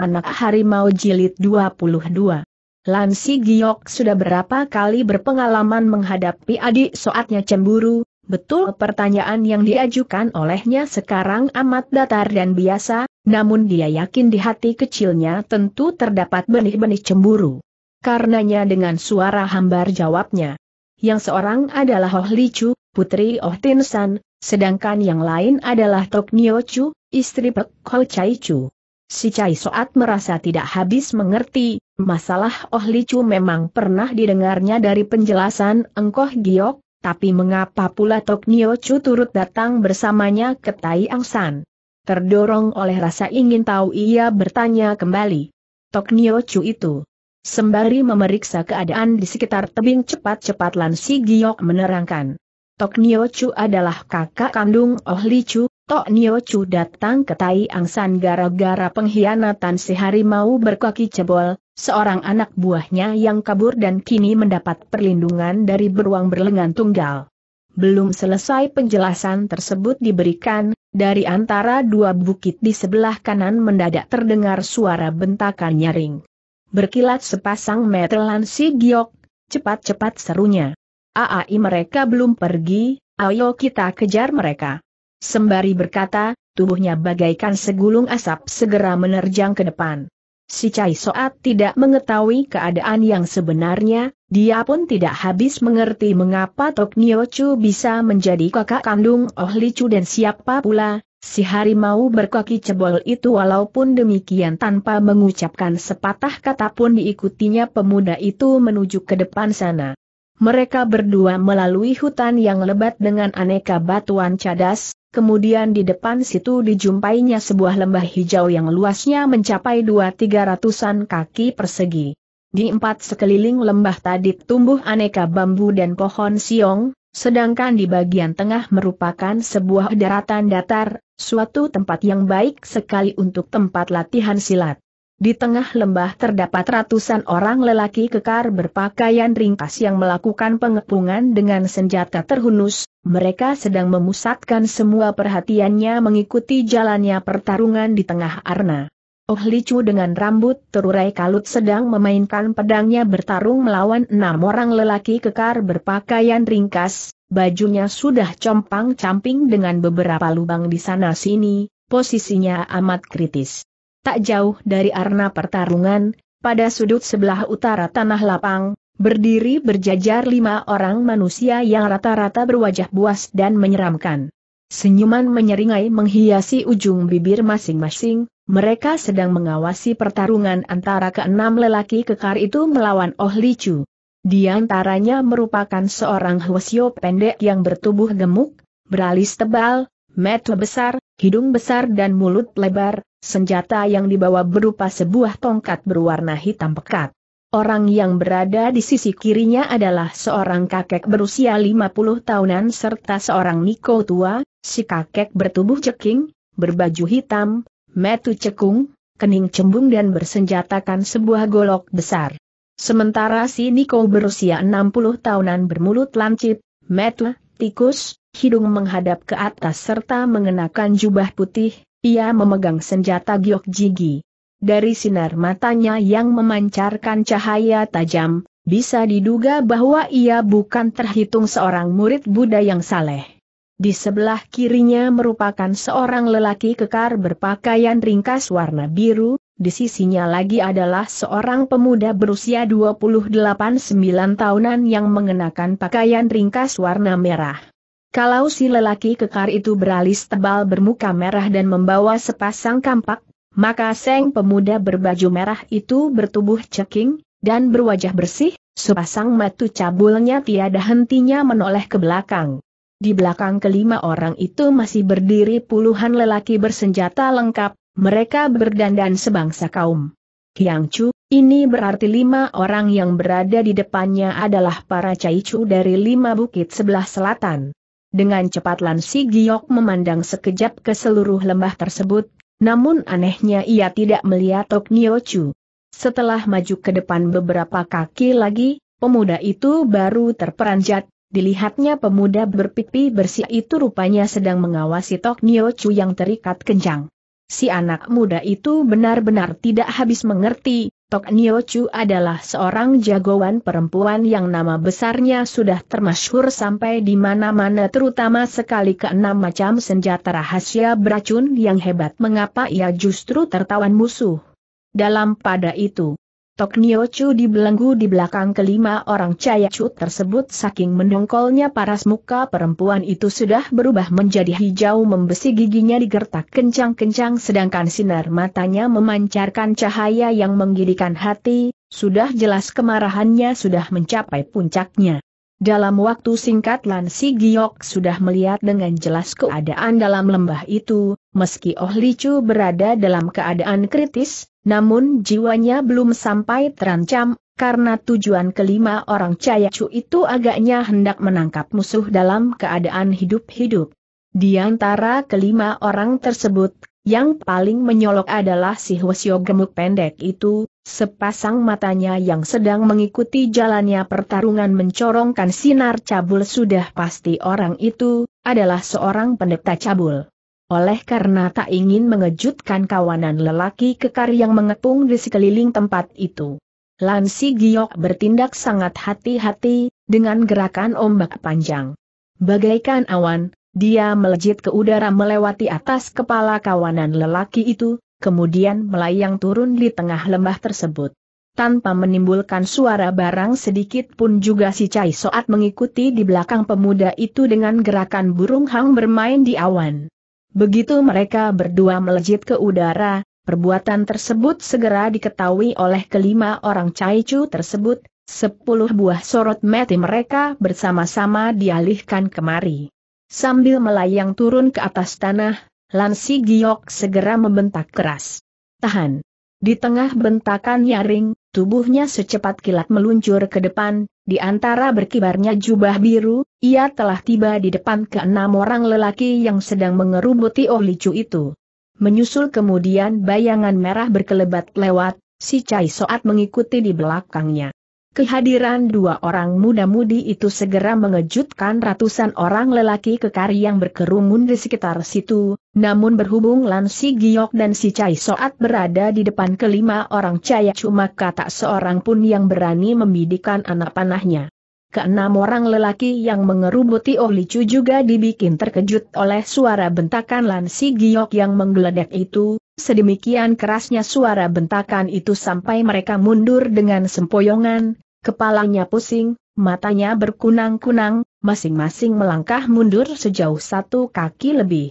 Anak Harimau Jilid 22 Lansi Giok sudah berapa kali berpengalaman menghadapi adik soatnya cemburu, betul pertanyaan yang diajukan olehnya sekarang amat datar dan biasa, namun dia yakin di hati kecilnya tentu terdapat benih-benih cemburu. Karenanya dengan suara hambar jawabnya. Yang seorang adalah oh Li Chu, putri Oh Tin San, sedangkan yang lain adalah Tok Nio Chu, istri Pek Ho Chai Chu. Si Cai Soat merasa tidak habis mengerti, masalah Oh Licu memang pernah didengarnya dari penjelasan Engkoh Giok, tapi mengapa pula Tok Nio Chu turut datang bersamanya ke Tai Angsan? Terdorong oleh rasa ingin tahu ia bertanya kembali. Tok Nio Chu itu. Sembari memeriksa keadaan di sekitar tebing cepat-cepat Lan Si Giok menerangkan. Tok Nio Chu adalah kakak kandung Oh Li Chu, Tok Nio Chu datang ke Tai Angsan gara-gara pengkhianatan si harimau berkaki cebol, seorang anak buahnya yang kabur dan kini mendapat perlindungan dari beruang berlengan tunggal. Belum selesai penjelasan tersebut diberikan, dari antara dua bukit di sebelah kanan mendadak terdengar suara bentakan nyaring. Berkilat sepasang metelan si giok, cepat-cepat serunya. Aai mereka belum pergi, ayo kita kejar mereka. Sembari berkata, tubuhnya bagaikan segulung asap segera menerjang ke depan. Si Cai Soat tidak mengetahui keadaan yang sebenarnya, dia pun tidak habis mengerti mengapa Tok Nio Chu bisa menjadi kakak kandung Oh Li Chu dan siapa pula, si harimau berkaki cebol itu walaupun demikian tanpa mengucapkan sepatah kata pun diikutinya pemuda itu menuju ke depan sana. Mereka berdua melalui hutan yang lebat dengan aneka batuan cadas, kemudian di depan situ dijumpainya sebuah lembah hijau yang luasnya mencapai dua tiga ratusan kaki persegi. Di empat sekeliling lembah tadi tumbuh aneka bambu dan pohon siong, sedangkan di bagian tengah merupakan sebuah daratan datar, suatu tempat yang baik sekali untuk tempat latihan silat. Di tengah lembah terdapat ratusan orang lelaki kekar berpakaian ringkas yang melakukan pengepungan dengan senjata terhunus, mereka sedang memusatkan semua perhatiannya mengikuti jalannya pertarungan di tengah arna. Oh Licu dengan rambut terurai kalut sedang memainkan pedangnya bertarung melawan enam orang lelaki kekar berpakaian ringkas, bajunya sudah compang-camping dengan beberapa lubang di sana-sini, posisinya amat kritis. Tak jauh dari arena pertarungan, pada sudut sebelah utara tanah lapang, berdiri berjajar lima orang manusia yang rata-rata berwajah buas dan menyeramkan. Senyuman menyeringai menghiasi ujung bibir masing-masing, mereka sedang mengawasi pertarungan antara keenam lelaki kekar itu melawan Oh Licu. Di antaranya merupakan seorang Hwasyo pendek yang bertubuh gemuk, beralis tebal, mata besar, hidung besar dan mulut lebar, Senjata yang dibawa berupa sebuah tongkat berwarna hitam pekat. Orang yang berada di sisi kirinya adalah seorang kakek berusia 50 tahunan serta seorang Niko tua, si kakek bertubuh ceking, berbaju hitam, metu cekung, kening cembung dan bersenjatakan sebuah golok besar. Sementara si Niko berusia 60 tahunan bermulut lancip, metu, tikus, hidung menghadap ke atas serta mengenakan jubah putih, ia memegang senjata giok jigi. Dari sinar matanya yang memancarkan cahaya tajam, bisa diduga bahwa ia bukan terhitung seorang murid Buddha yang saleh. Di sebelah kirinya merupakan seorang lelaki kekar berpakaian ringkas warna biru, di sisinya lagi adalah seorang pemuda berusia 28-9 tahunan yang mengenakan pakaian ringkas warna merah. Kalau si lelaki kekar itu beralis tebal bermuka merah dan membawa sepasang kampak, maka seng pemuda berbaju merah itu bertubuh ceking, dan berwajah bersih, sepasang matu cabulnya tiada hentinya menoleh ke belakang. Di belakang kelima orang itu masih berdiri puluhan lelaki bersenjata lengkap, mereka berdandan sebangsa kaum. Yang Chu, ini berarti lima orang yang berada di depannya adalah para cai Chu dari lima bukit sebelah selatan. Dengan cepat Lan Si Giok memandang sekejap ke seluruh lembah tersebut, namun anehnya ia tidak melihat Tok Nio Chu. Setelah maju ke depan beberapa kaki lagi, pemuda itu baru terperanjat, dilihatnya pemuda berpipi bersih itu rupanya sedang mengawasi Tok Nio Chu yang terikat kencang. Si anak muda itu benar-benar tidak habis mengerti, Tok Nio Chu adalah seorang jagoan perempuan yang nama besarnya sudah termasyhur sampai di mana-mana terutama sekali keenam macam senjata rahasia beracun yang hebat mengapa ia justru tertawan musuh. Dalam pada itu, Tok Nio Chu dibelenggu di belakang kelima orang Caya Chu tersebut saking mendongkolnya paras muka perempuan itu sudah berubah menjadi hijau membesi giginya digertak kencang-kencang sedangkan sinar matanya memancarkan cahaya yang menggidikan hati, sudah jelas kemarahannya sudah mencapai puncaknya. Dalam waktu singkat Lan Si Giok sudah melihat dengan jelas keadaan dalam lembah itu, meski Oh Li Chu berada dalam keadaan kritis, namun jiwanya belum sampai terancam, karena tujuan kelima orang Cayacu itu agaknya hendak menangkap musuh dalam keadaan hidup-hidup. Di antara kelima orang tersebut, yang paling menyolok adalah si Hwasyo gemuk pendek itu, sepasang matanya yang sedang mengikuti jalannya pertarungan mencorongkan sinar cabul sudah pasti orang itu, adalah seorang pendeta cabul. Oleh karena tak ingin mengejutkan kawanan lelaki kekar yang mengepung di sekeliling tempat itu. Lansi Giok bertindak sangat hati-hati, dengan gerakan ombak panjang. Bagaikan awan, dia melejit ke udara melewati atas kepala kawanan lelaki itu, kemudian melayang turun di tengah lembah tersebut. Tanpa menimbulkan suara barang sedikit pun juga si Cai Soat mengikuti di belakang pemuda itu dengan gerakan burung hang bermain di awan. Begitu mereka berdua melejit ke udara, perbuatan tersebut segera diketahui oleh kelima orang caicu tersebut, sepuluh buah sorot mati mereka bersama-sama dialihkan kemari. Sambil melayang turun ke atas tanah, Lansi Giok segera membentak keras. Tahan! Di tengah bentakan nyaring, tubuhnya secepat kilat meluncur ke depan, di antara berkibarnya jubah biru, ia telah tiba di depan keenam orang lelaki yang sedang mengerubuti Oh Chu itu. Menyusul kemudian bayangan merah berkelebat lewat, si Cai Soat mengikuti di belakangnya. Kehadiran dua orang muda-mudi itu segera mengejutkan ratusan orang lelaki kekari yang berkerumun di sekitar situ, namun berhubung Lan Si Giok dan Si Cai Soat berada di depan kelima orang caya cuma kata seorang pun yang berani membidikan anak panahnya. Keenam orang lelaki yang mengerubuti Oli oh Chu juga dibikin terkejut oleh suara bentakan Lan Si Giok yang menggeledak itu, Sedemikian kerasnya suara bentakan itu sampai mereka mundur dengan sempoyongan, kepalanya pusing, matanya berkunang-kunang, masing-masing melangkah mundur sejauh satu kaki lebih.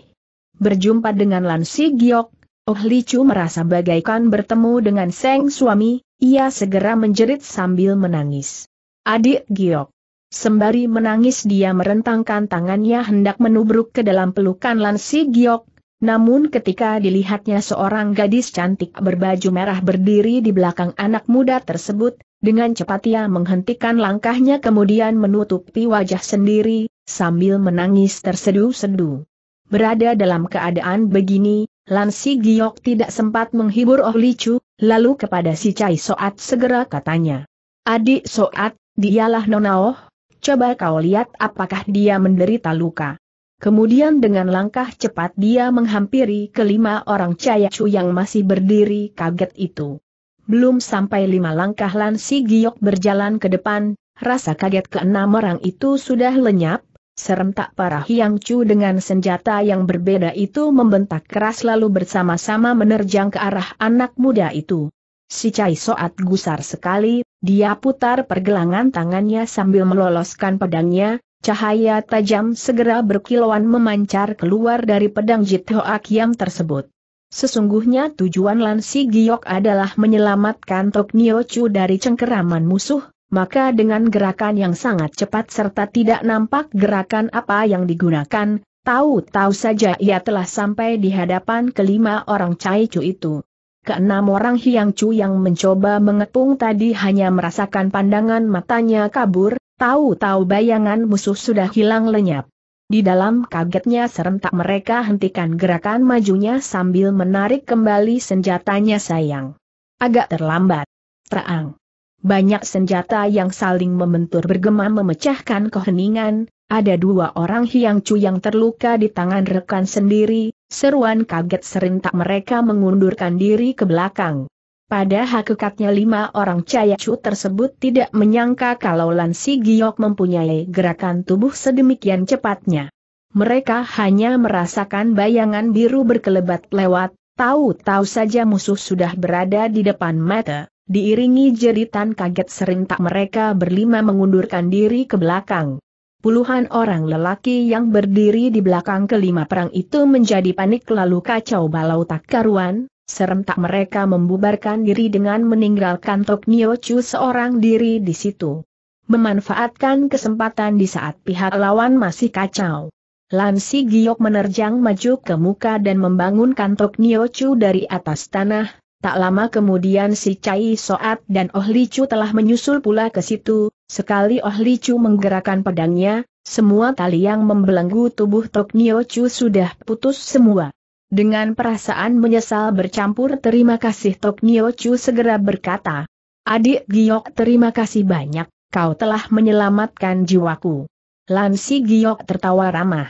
Berjumpa dengan Lansi Giok, Oh Licu merasa bagaikan bertemu dengan Seng suami, ia segera menjerit sambil menangis. Adik Giok. Sembari menangis dia merentangkan tangannya hendak menubruk ke dalam pelukan Lansi Giok, namun ketika dilihatnya seorang gadis cantik berbaju merah berdiri di belakang anak muda tersebut, dengan cepat ia menghentikan langkahnya kemudian menutupi wajah sendiri, sambil menangis terseduh-seduh. Berada dalam keadaan begini, Lansi Giok tidak sempat menghibur Oh Licu, lalu kepada si Cai Soat segera katanya. Adik Soat, dialah Nonaoh. coba kau lihat apakah dia menderita luka. Kemudian dengan langkah cepat dia menghampiri kelima orang Cayacu yang masih berdiri kaget itu. Belum sampai lima langkah Lan Si Giok berjalan ke depan, rasa kaget ke enam orang itu sudah lenyap, serentak para Hyang Chu dengan senjata yang berbeda itu membentak keras lalu bersama-sama menerjang ke arah anak muda itu. Si Cai Soat gusar sekali, dia putar pergelangan tangannya sambil meloloskan pedangnya, Cahaya tajam segera berkilauan memancar keluar dari pedang Jitho Akiam tersebut. Sesungguhnya tujuan Lansi Giok adalah menyelamatkan Tok Nio Chu dari cengkeraman musuh, maka dengan gerakan yang sangat cepat serta tidak nampak gerakan apa yang digunakan, tahu-tahu saja ia telah sampai di hadapan kelima orang Cai Chu itu. Keenam orang Hiang Chu yang mencoba mengepung tadi hanya merasakan pandangan matanya kabur, Tahu-tahu bayangan musuh sudah hilang lenyap. Di dalam kagetnya serentak mereka hentikan gerakan majunya sambil menarik kembali senjatanya sayang. Agak terlambat. Terang. Banyak senjata yang saling membentur bergema memecahkan keheningan, ada dua orang Hiang Chu yang terluka di tangan rekan sendiri, seruan kaget serentak mereka mengundurkan diri ke belakang. Pada hakikatnya lima orang cu tersebut tidak menyangka kalau Lansi Giok mempunyai gerakan tubuh sedemikian cepatnya. Mereka hanya merasakan bayangan biru berkelebat lewat, tahu-tahu saja musuh sudah berada di depan mata, diiringi jeritan kaget serentak mereka berlima mengundurkan diri ke belakang. Puluhan orang lelaki yang berdiri di belakang kelima perang itu menjadi panik lalu kacau balau tak karuan, Serentak mereka membubarkan diri dengan meninggalkan Tok Chu seorang diri di situ. Memanfaatkan kesempatan di saat pihak lawan masih kacau. Lansi Giok menerjang maju ke muka dan membangunkan Nio Chu dari atas tanah. Tak lama kemudian si Cai Soat dan Oh Li Chu telah menyusul pula ke situ. Sekali Oh Li Chu menggerakkan pedangnya, semua tali yang membelenggu tubuh Tok Chu sudah putus semua. Dengan perasaan menyesal bercampur terima kasih Tok Nio Chu segera berkata. Adik Giok terima kasih banyak, kau telah menyelamatkan jiwaku. Lansi Giok tertawa ramah.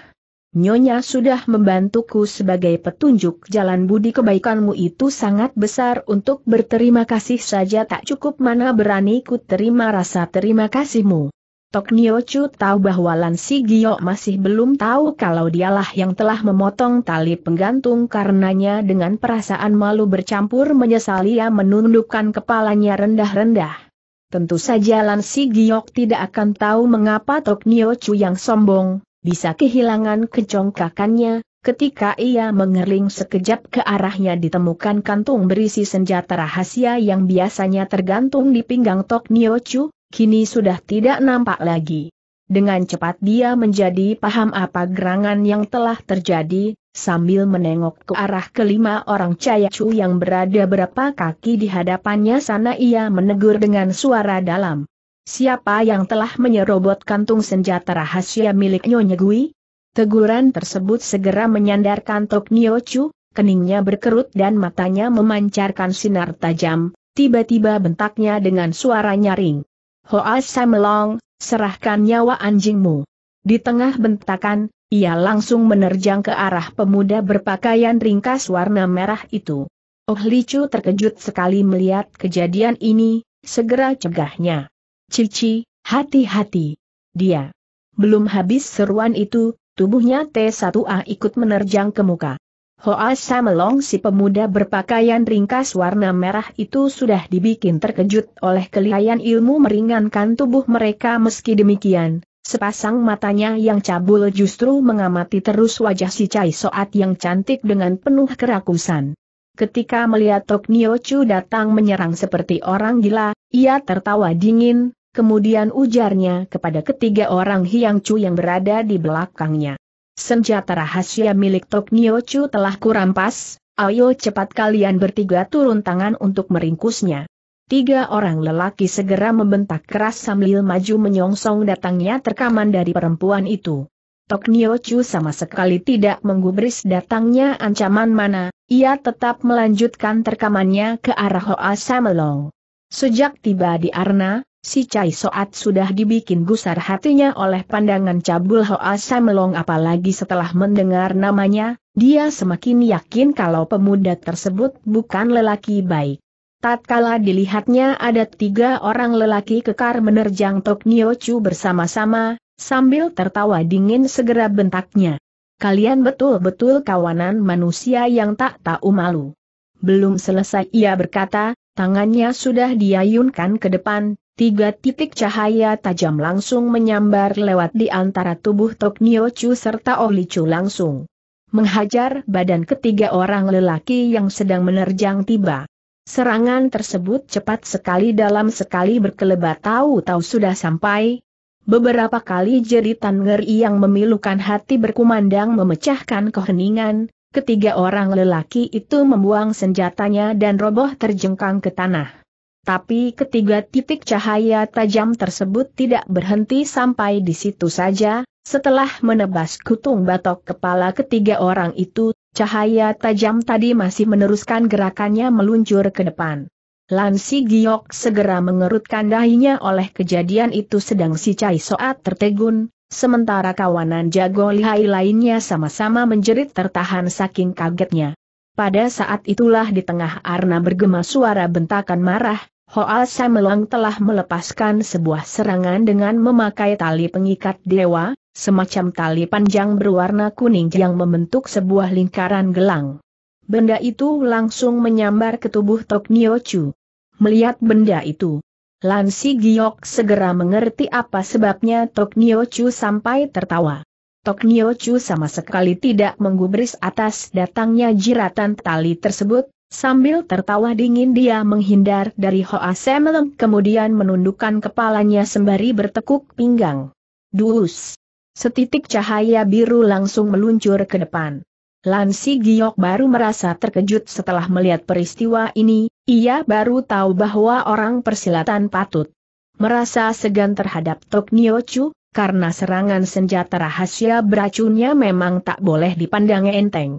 Nyonya sudah membantuku sebagai petunjuk jalan budi kebaikanmu itu sangat besar untuk berterima kasih saja tak cukup mana berani ku terima rasa terima kasihmu. Tok Nio Chu tahu bahwa Lan Si Gio masih belum tahu kalau dialah yang telah memotong tali penggantung karenanya dengan perasaan malu bercampur menyesal ia menundukkan kepalanya rendah-rendah. Tentu saja Lan Si Gio tidak akan tahu mengapa Tok Nio Chu yang sombong, bisa kehilangan kecongkakannya, ketika ia mengering sekejap ke arahnya ditemukan kantung berisi senjata rahasia yang biasanya tergantung di pinggang Tok Nio Chu, kini sudah tidak nampak lagi. Dengan cepat dia menjadi paham apa gerangan yang telah terjadi, sambil menengok ke arah kelima orang cayacu yang berada berapa kaki di hadapannya sana ia menegur dengan suara dalam. Siapa yang telah menyerobot kantung senjata rahasia milik Nyonya Gui? Teguran tersebut segera menyandarkan Tok Chu, keningnya berkerut dan matanya memancarkan sinar tajam, tiba-tiba bentaknya dengan suara nyaring. Hoa Samelong, serahkan nyawa anjingmu. Di tengah bentakan, ia langsung menerjang ke arah pemuda berpakaian ringkas warna merah itu. Oh Licu terkejut sekali melihat kejadian ini, segera cegahnya. Cici, hati-hati. Dia. Belum habis seruan itu, tubuhnya T1A ikut menerjang ke muka. Hoa Samelong si pemuda berpakaian ringkas warna merah itu sudah dibikin terkejut oleh kelihayan ilmu meringankan tubuh mereka meski demikian. Sepasang matanya yang cabul justru mengamati terus wajah si Cai Soat yang cantik dengan penuh kerakusan. Ketika melihat Tok Nio Chu datang menyerang seperti orang gila, ia tertawa dingin, kemudian ujarnya kepada ketiga orang Hiang Chu yang berada di belakangnya. Senjata rahasia milik Tok Chu telah kurampas, ayo cepat kalian bertiga turun tangan untuk meringkusnya. Tiga orang lelaki segera membentak keras sambil maju menyongsong datangnya terkaman dari perempuan itu. Tok Chu sama sekali tidak menggubris datangnya ancaman mana, ia tetap melanjutkan terkamannya ke arah Hoa Samelong. Sejak tiba di Arna, Si Cai Soat sudah dibikin gusar hatinya oleh pandangan cabul Hoa Samelong apalagi setelah mendengar namanya, dia semakin yakin kalau pemuda tersebut bukan lelaki baik. Tatkala dilihatnya ada tiga orang lelaki kekar menerjang Tok Nio Chu bersama-sama, sambil tertawa dingin segera bentaknya. Kalian betul-betul kawanan manusia yang tak tahu malu. Belum selesai ia berkata, tangannya sudah diayunkan ke depan, Tiga titik cahaya tajam langsung menyambar lewat di antara tubuh Tok Nio Chu serta Oli Chu langsung. Menghajar badan ketiga orang lelaki yang sedang menerjang tiba. Serangan tersebut cepat sekali dalam sekali berkelebat tahu-tahu sudah sampai. Beberapa kali jeritan ngeri yang memilukan hati berkumandang memecahkan keheningan, ketiga orang lelaki itu membuang senjatanya dan roboh terjengkang ke tanah. Tapi ketiga titik cahaya tajam tersebut tidak berhenti sampai di situ saja, setelah menebas kutung batok kepala ketiga orang itu, cahaya tajam tadi masih meneruskan gerakannya meluncur ke depan. Lansi Giok segera mengerutkan dahinya oleh kejadian itu sedang si Cai Soat tertegun, sementara kawanan jago lihai lainnya sama-sama menjerit tertahan saking kagetnya. Pada saat itulah di tengah arna bergema suara bentakan marah, Hoa Samelong telah melepaskan sebuah serangan dengan memakai tali pengikat dewa, semacam tali panjang berwarna kuning yang membentuk sebuah lingkaran gelang. Benda itu langsung menyambar ke tubuh Tok Niochu. Melihat benda itu, Lansi Giok segera mengerti apa sebabnya Tok Niochu sampai tertawa. Tok Niochu sama sekali tidak menggubris atas datangnya jiratan tali tersebut, Sambil tertawa dingin dia menghindar dari Hoa Semelem kemudian menundukkan kepalanya sembari bertekuk pinggang. Dus! Setitik cahaya biru langsung meluncur ke depan. Lansi Giok baru merasa terkejut setelah melihat peristiwa ini, ia baru tahu bahwa orang persilatan patut. Merasa segan terhadap Tok Niochu, karena serangan senjata rahasia beracunnya memang tak boleh dipandang enteng.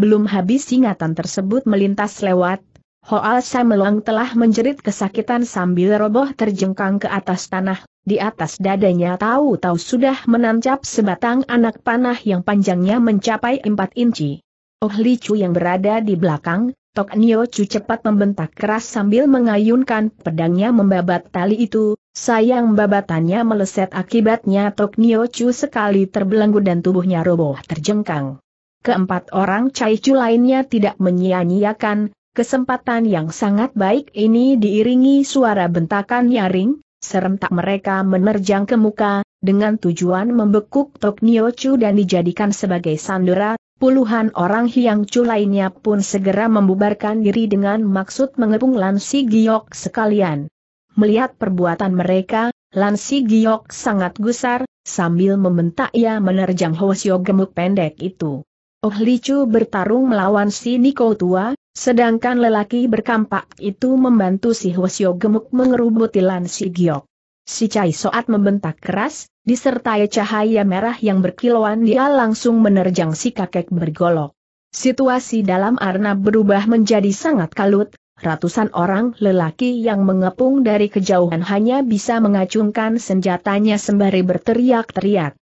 Belum habis ingatan tersebut melintas lewat, Hoal Samelong telah menjerit kesakitan sambil roboh terjengkang ke atas tanah, di atas dadanya tahu-tahu sudah menancap sebatang anak panah yang panjangnya mencapai 4 inci. Oh Li Chu yang berada di belakang, Tok Nio Chu cepat membentak keras sambil mengayunkan pedangnya membabat tali itu, sayang babatannya meleset akibatnya Tok Nio Chu sekali terbelenggu dan tubuhnya roboh terjengkang keempat orang caicu lainnya tidak menyia-nyiakan, kesempatan yang sangat baik ini diiringi suara bentakan nyaring, serentak mereka menerjang ke muka, dengan tujuan membekuk Tok Niochu dan dijadikan sebagai sandera, puluhan orang Hiang Chu lainnya pun segera membubarkan diri dengan maksud mengepung Lansi Giok sekalian. Melihat perbuatan mereka, Lansi Giok sangat gusar, sambil membentak ia menerjang Hosio gemuk pendek itu. Oh Licu bertarung melawan si Niko tua, sedangkan lelaki berkampak itu membantu si Hwasyo gemuk mengerubuti Lan si Giok. Si Cai Soat membentak keras, disertai cahaya merah yang berkilauan dia langsung menerjang si kakek bergolok. Situasi dalam arena berubah menjadi sangat kalut, ratusan orang lelaki yang mengepung dari kejauhan hanya bisa mengacungkan senjatanya sembari berteriak-teriak.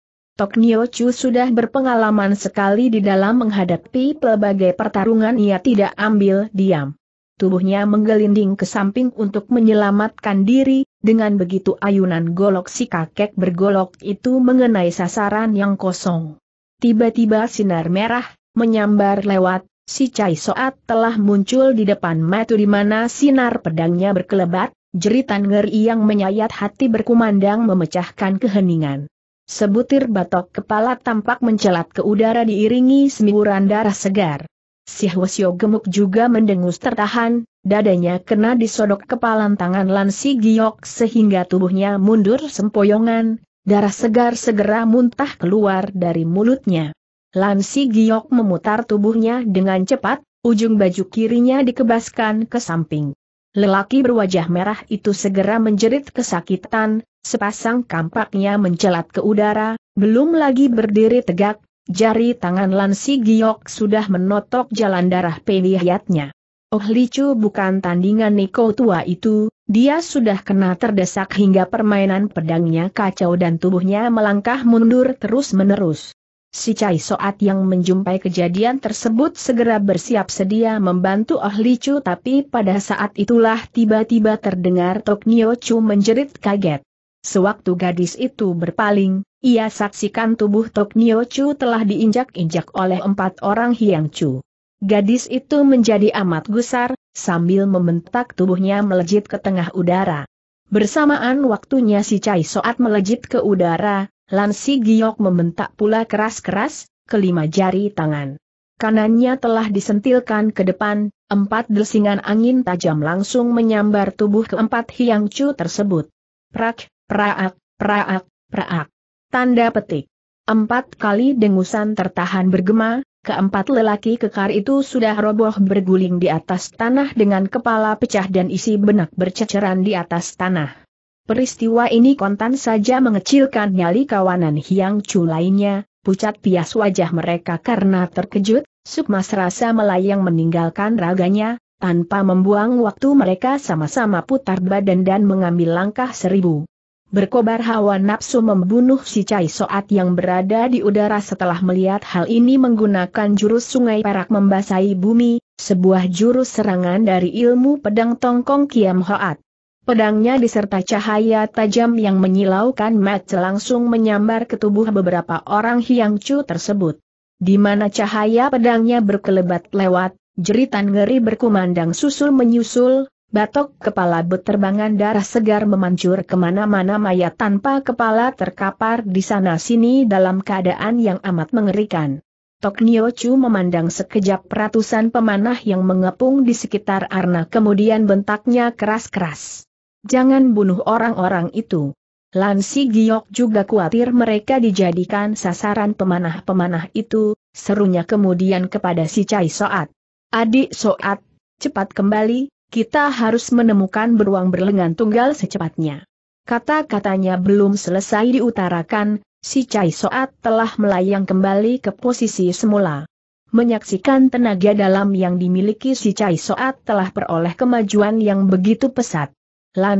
Nio Chu sudah berpengalaman sekali di dalam menghadapi pelbagai pertarungan ia tidak ambil diam. Tubuhnya menggelinding ke samping untuk menyelamatkan diri, dengan begitu ayunan golok si kakek bergolok itu mengenai sasaran yang kosong. Tiba-tiba sinar merah, menyambar lewat, si Cai Soat telah muncul di depan metu di mana sinar pedangnya berkelebat, jeritan ngeri yang menyayat hati berkumandang memecahkan keheningan. Sebutir batok kepala tampak mencelat ke udara diiringi semburan darah segar. Si Hwasyo gemuk juga mendengus tertahan, dadanya kena disodok kepalan tangan Lansi Si Giok sehingga tubuhnya mundur sempoyongan, darah segar segera muntah keluar dari mulutnya. Lansi Si Giok memutar tubuhnya dengan cepat, ujung baju kirinya dikebaskan ke samping. Lelaki berwajah merah itu segera menjerit kesakitan, Sepasang kampaknya mencelat ke udara, belum lagi berdiri tegak, jari tangan Lansi Giok sudah menotok jalan darah penihayatnya. Oh Licu bukan tandingan Niko tua itu, dia sudah kena terdesak hingga permainan pedangnya kacau dan tubuhnya melangkah mundur terus-menerus. Si Cai Soat yang menjumpai kejadian tersebut segera bersiap sedia membantu Oh Licu tapi pada saat itulah tiba-tiba terdengar Tok Nio Chu menjerit kaget. Sewaktu gadis itu berpaling, ia saksikan tubuh Tok Nio Chu telah diinjak-injak oleh empat orang Hiang Chu. Gadis itu menjadi amat gusar, sambil membentak tubuhnya melejit ke tengah udara. Bersamaan waktunya si Cai Soat melejit ke udara, Lan Si Giok membentak pula keras-keras, kelima jari tangan. Kanannya telah disentilkan ke depan, empat desingan angin tajam langsung menyambar tubuh keempat Hiang Chu tersebut. Prak, Praak, praak, praak. Tanda petik. Empat kali dengusan tertahan bergema, keempat lelaki kekar itu sudah roboh berguling di atas tanah dengan kepala pecah dan isi benak berceceran di atas tanah. Peristiwa ini kontan saja mengecilkan nyali kawanan Hiang Chu lainnya, pucat pias wajah mereka karena terkejut, Sukma serasa melayang meninggalkan raganya, tanpa membuang waktu mereka sama-sama putar badan dan mengambil langkah seribu. Berkobar hawa nafsu membunuh si Cai Soat yang berada di udara setelah melihat hal ini menggunakan jurus sungai perak membasahi bumi, sebuah jurus serangan dari ilmu pedang tongkong Kiam Hoat. Pedangnya diserta cahaya tajam yang menyilaukan mata langsung menyambar ke tubuh beberapa orang Hiang Chu tersebut. Di mana cahaya pedangnya berkelebat lewat, jeritan ngeri berkumandang susul menyusul, Batok kepala beterbangan darah segar memancur kemana-mana mayat tanpa kepala terkapar di sana-sini dalam keadaan yang amat mengerikan. Tok Chu memandang sekejap ratusan pemanah yang mengepung di sekitar Arna kemudian bentaknya keras-keras. Jangan bunuh orang-orang itu. Lansi Giok juga khawatir mereka dijadikan sasaran pemanah-pemanah itu, serunya kemudian kepada si Cai Soat. Adik Soat, cepat kembali, kita harus menemukan beruang berlengan tunggal secepatnya. Kata-katanya belum selesai diutarakan, si Cai Soat telah melayang kembali ke posisi semula. Menyaksikan tenaga dalam yang dimiliki si Cai Soat telah peroleh kemajuan yang begitu pesat.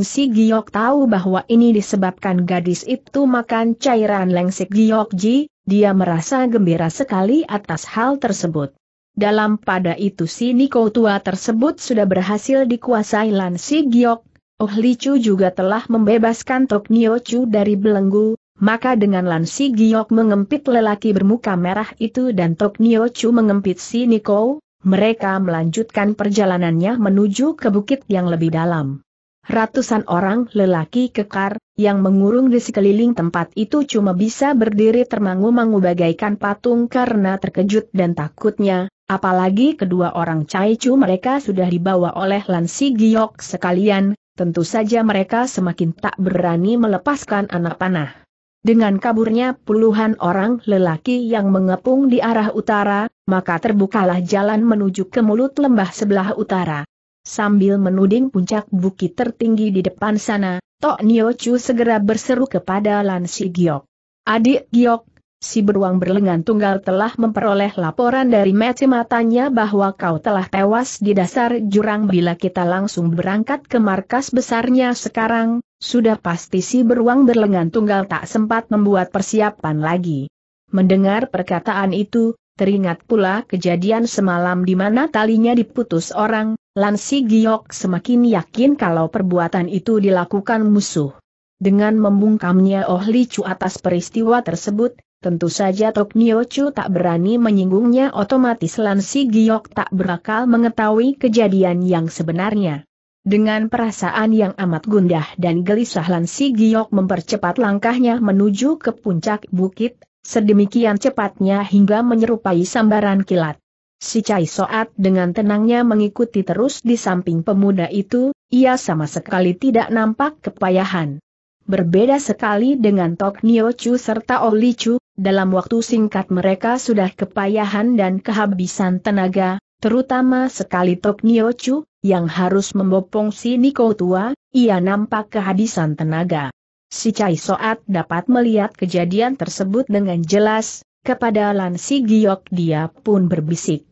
si Giok tahu bahwa ini disebabkan gadis itu makan cairan lengsek Giok Ji, dia merasa gembira sekali atas hal tersebut. Dalam pada itu si Niko tua tersebut sudah berhasil dikuasai Lan Si Giok, Oh Chu juga telah membebaskan Tok Nio Chu dari belenggu, maka dengan Lan Si Giok mengempit lelaki bermuka merah itu dan Tok Nio Chu mengempit si Niko, mereka melanjutkan perjalanannya menuju ke bukit yang lebih dalam. Ratusan orang lelaki kekar, yang mengurung di sekeliling tempat itu cuma bisa berdiri termangu-mangu bagaikan patung karena terkejut dan takutnya, Apalagi kedua orang Caicu mereka sudah dibawa oleh Lansi Giok sekalian, tentu saja mereka semakin tak berani melepaskan anak panah. Dengan kaburnya puluhan orang lelaki yang mengepung di arah utara, maka terbukalah jalan menuju ke mulut lembah sebelah utara. Sambil menuding puncak bukit tertinggi di depan sana, Tok Nio Chu segera berseru kepada Lansi Giok. Adik Giok, si beruang berlengan tunggal telah memperoleh laporan dari mati matanya bahwa kau telah tewas di dasar jurang bila kita langsung berangkat ke markas besarnya sekarang, sudah pasti si beruang berlengan tunggal tak sempat membuat persiapan lagi. Mendengar perkataan itu, teringat pula kejadian semalam di mana talinya diputus orang, Lansi Giok semakin yakin kalau perbuatan itu dilakukan musuh. Dengan membungkamnya Oh Li Chu atas peristiwa tersebut, Tentu saja Tok Niochu tak berani menyinggungnya otomatis Lan Si Giok tak berakal mengetahui kejadian yang sebenarnya. Dengan perasaan yang amat gundah dan gelisah Lan Si Giok mempercepat langkahnya menuju ke puncak bukit, sedemikian cepatnya hingga menyerupai sambaran kilat. Si Cai Soat dengan tenangnya mengikuti terus di samping pemuda itu, ia sama sekali tidak nampak kepayahan. Berbeda sekali dengan Tok Nio Chu serta Oli Chu dalam waktu singkat mereka sudah kepayahan dan kehabisan tenaga, terutama sekali Tok Niochu, yang harus membopong si Niko tua, ia nampak kehabisan tenaga. Si Cai Soat dapat melihat kejadian tersebut dengan jelas, kepada Lan Si Giok dia pun berbisik.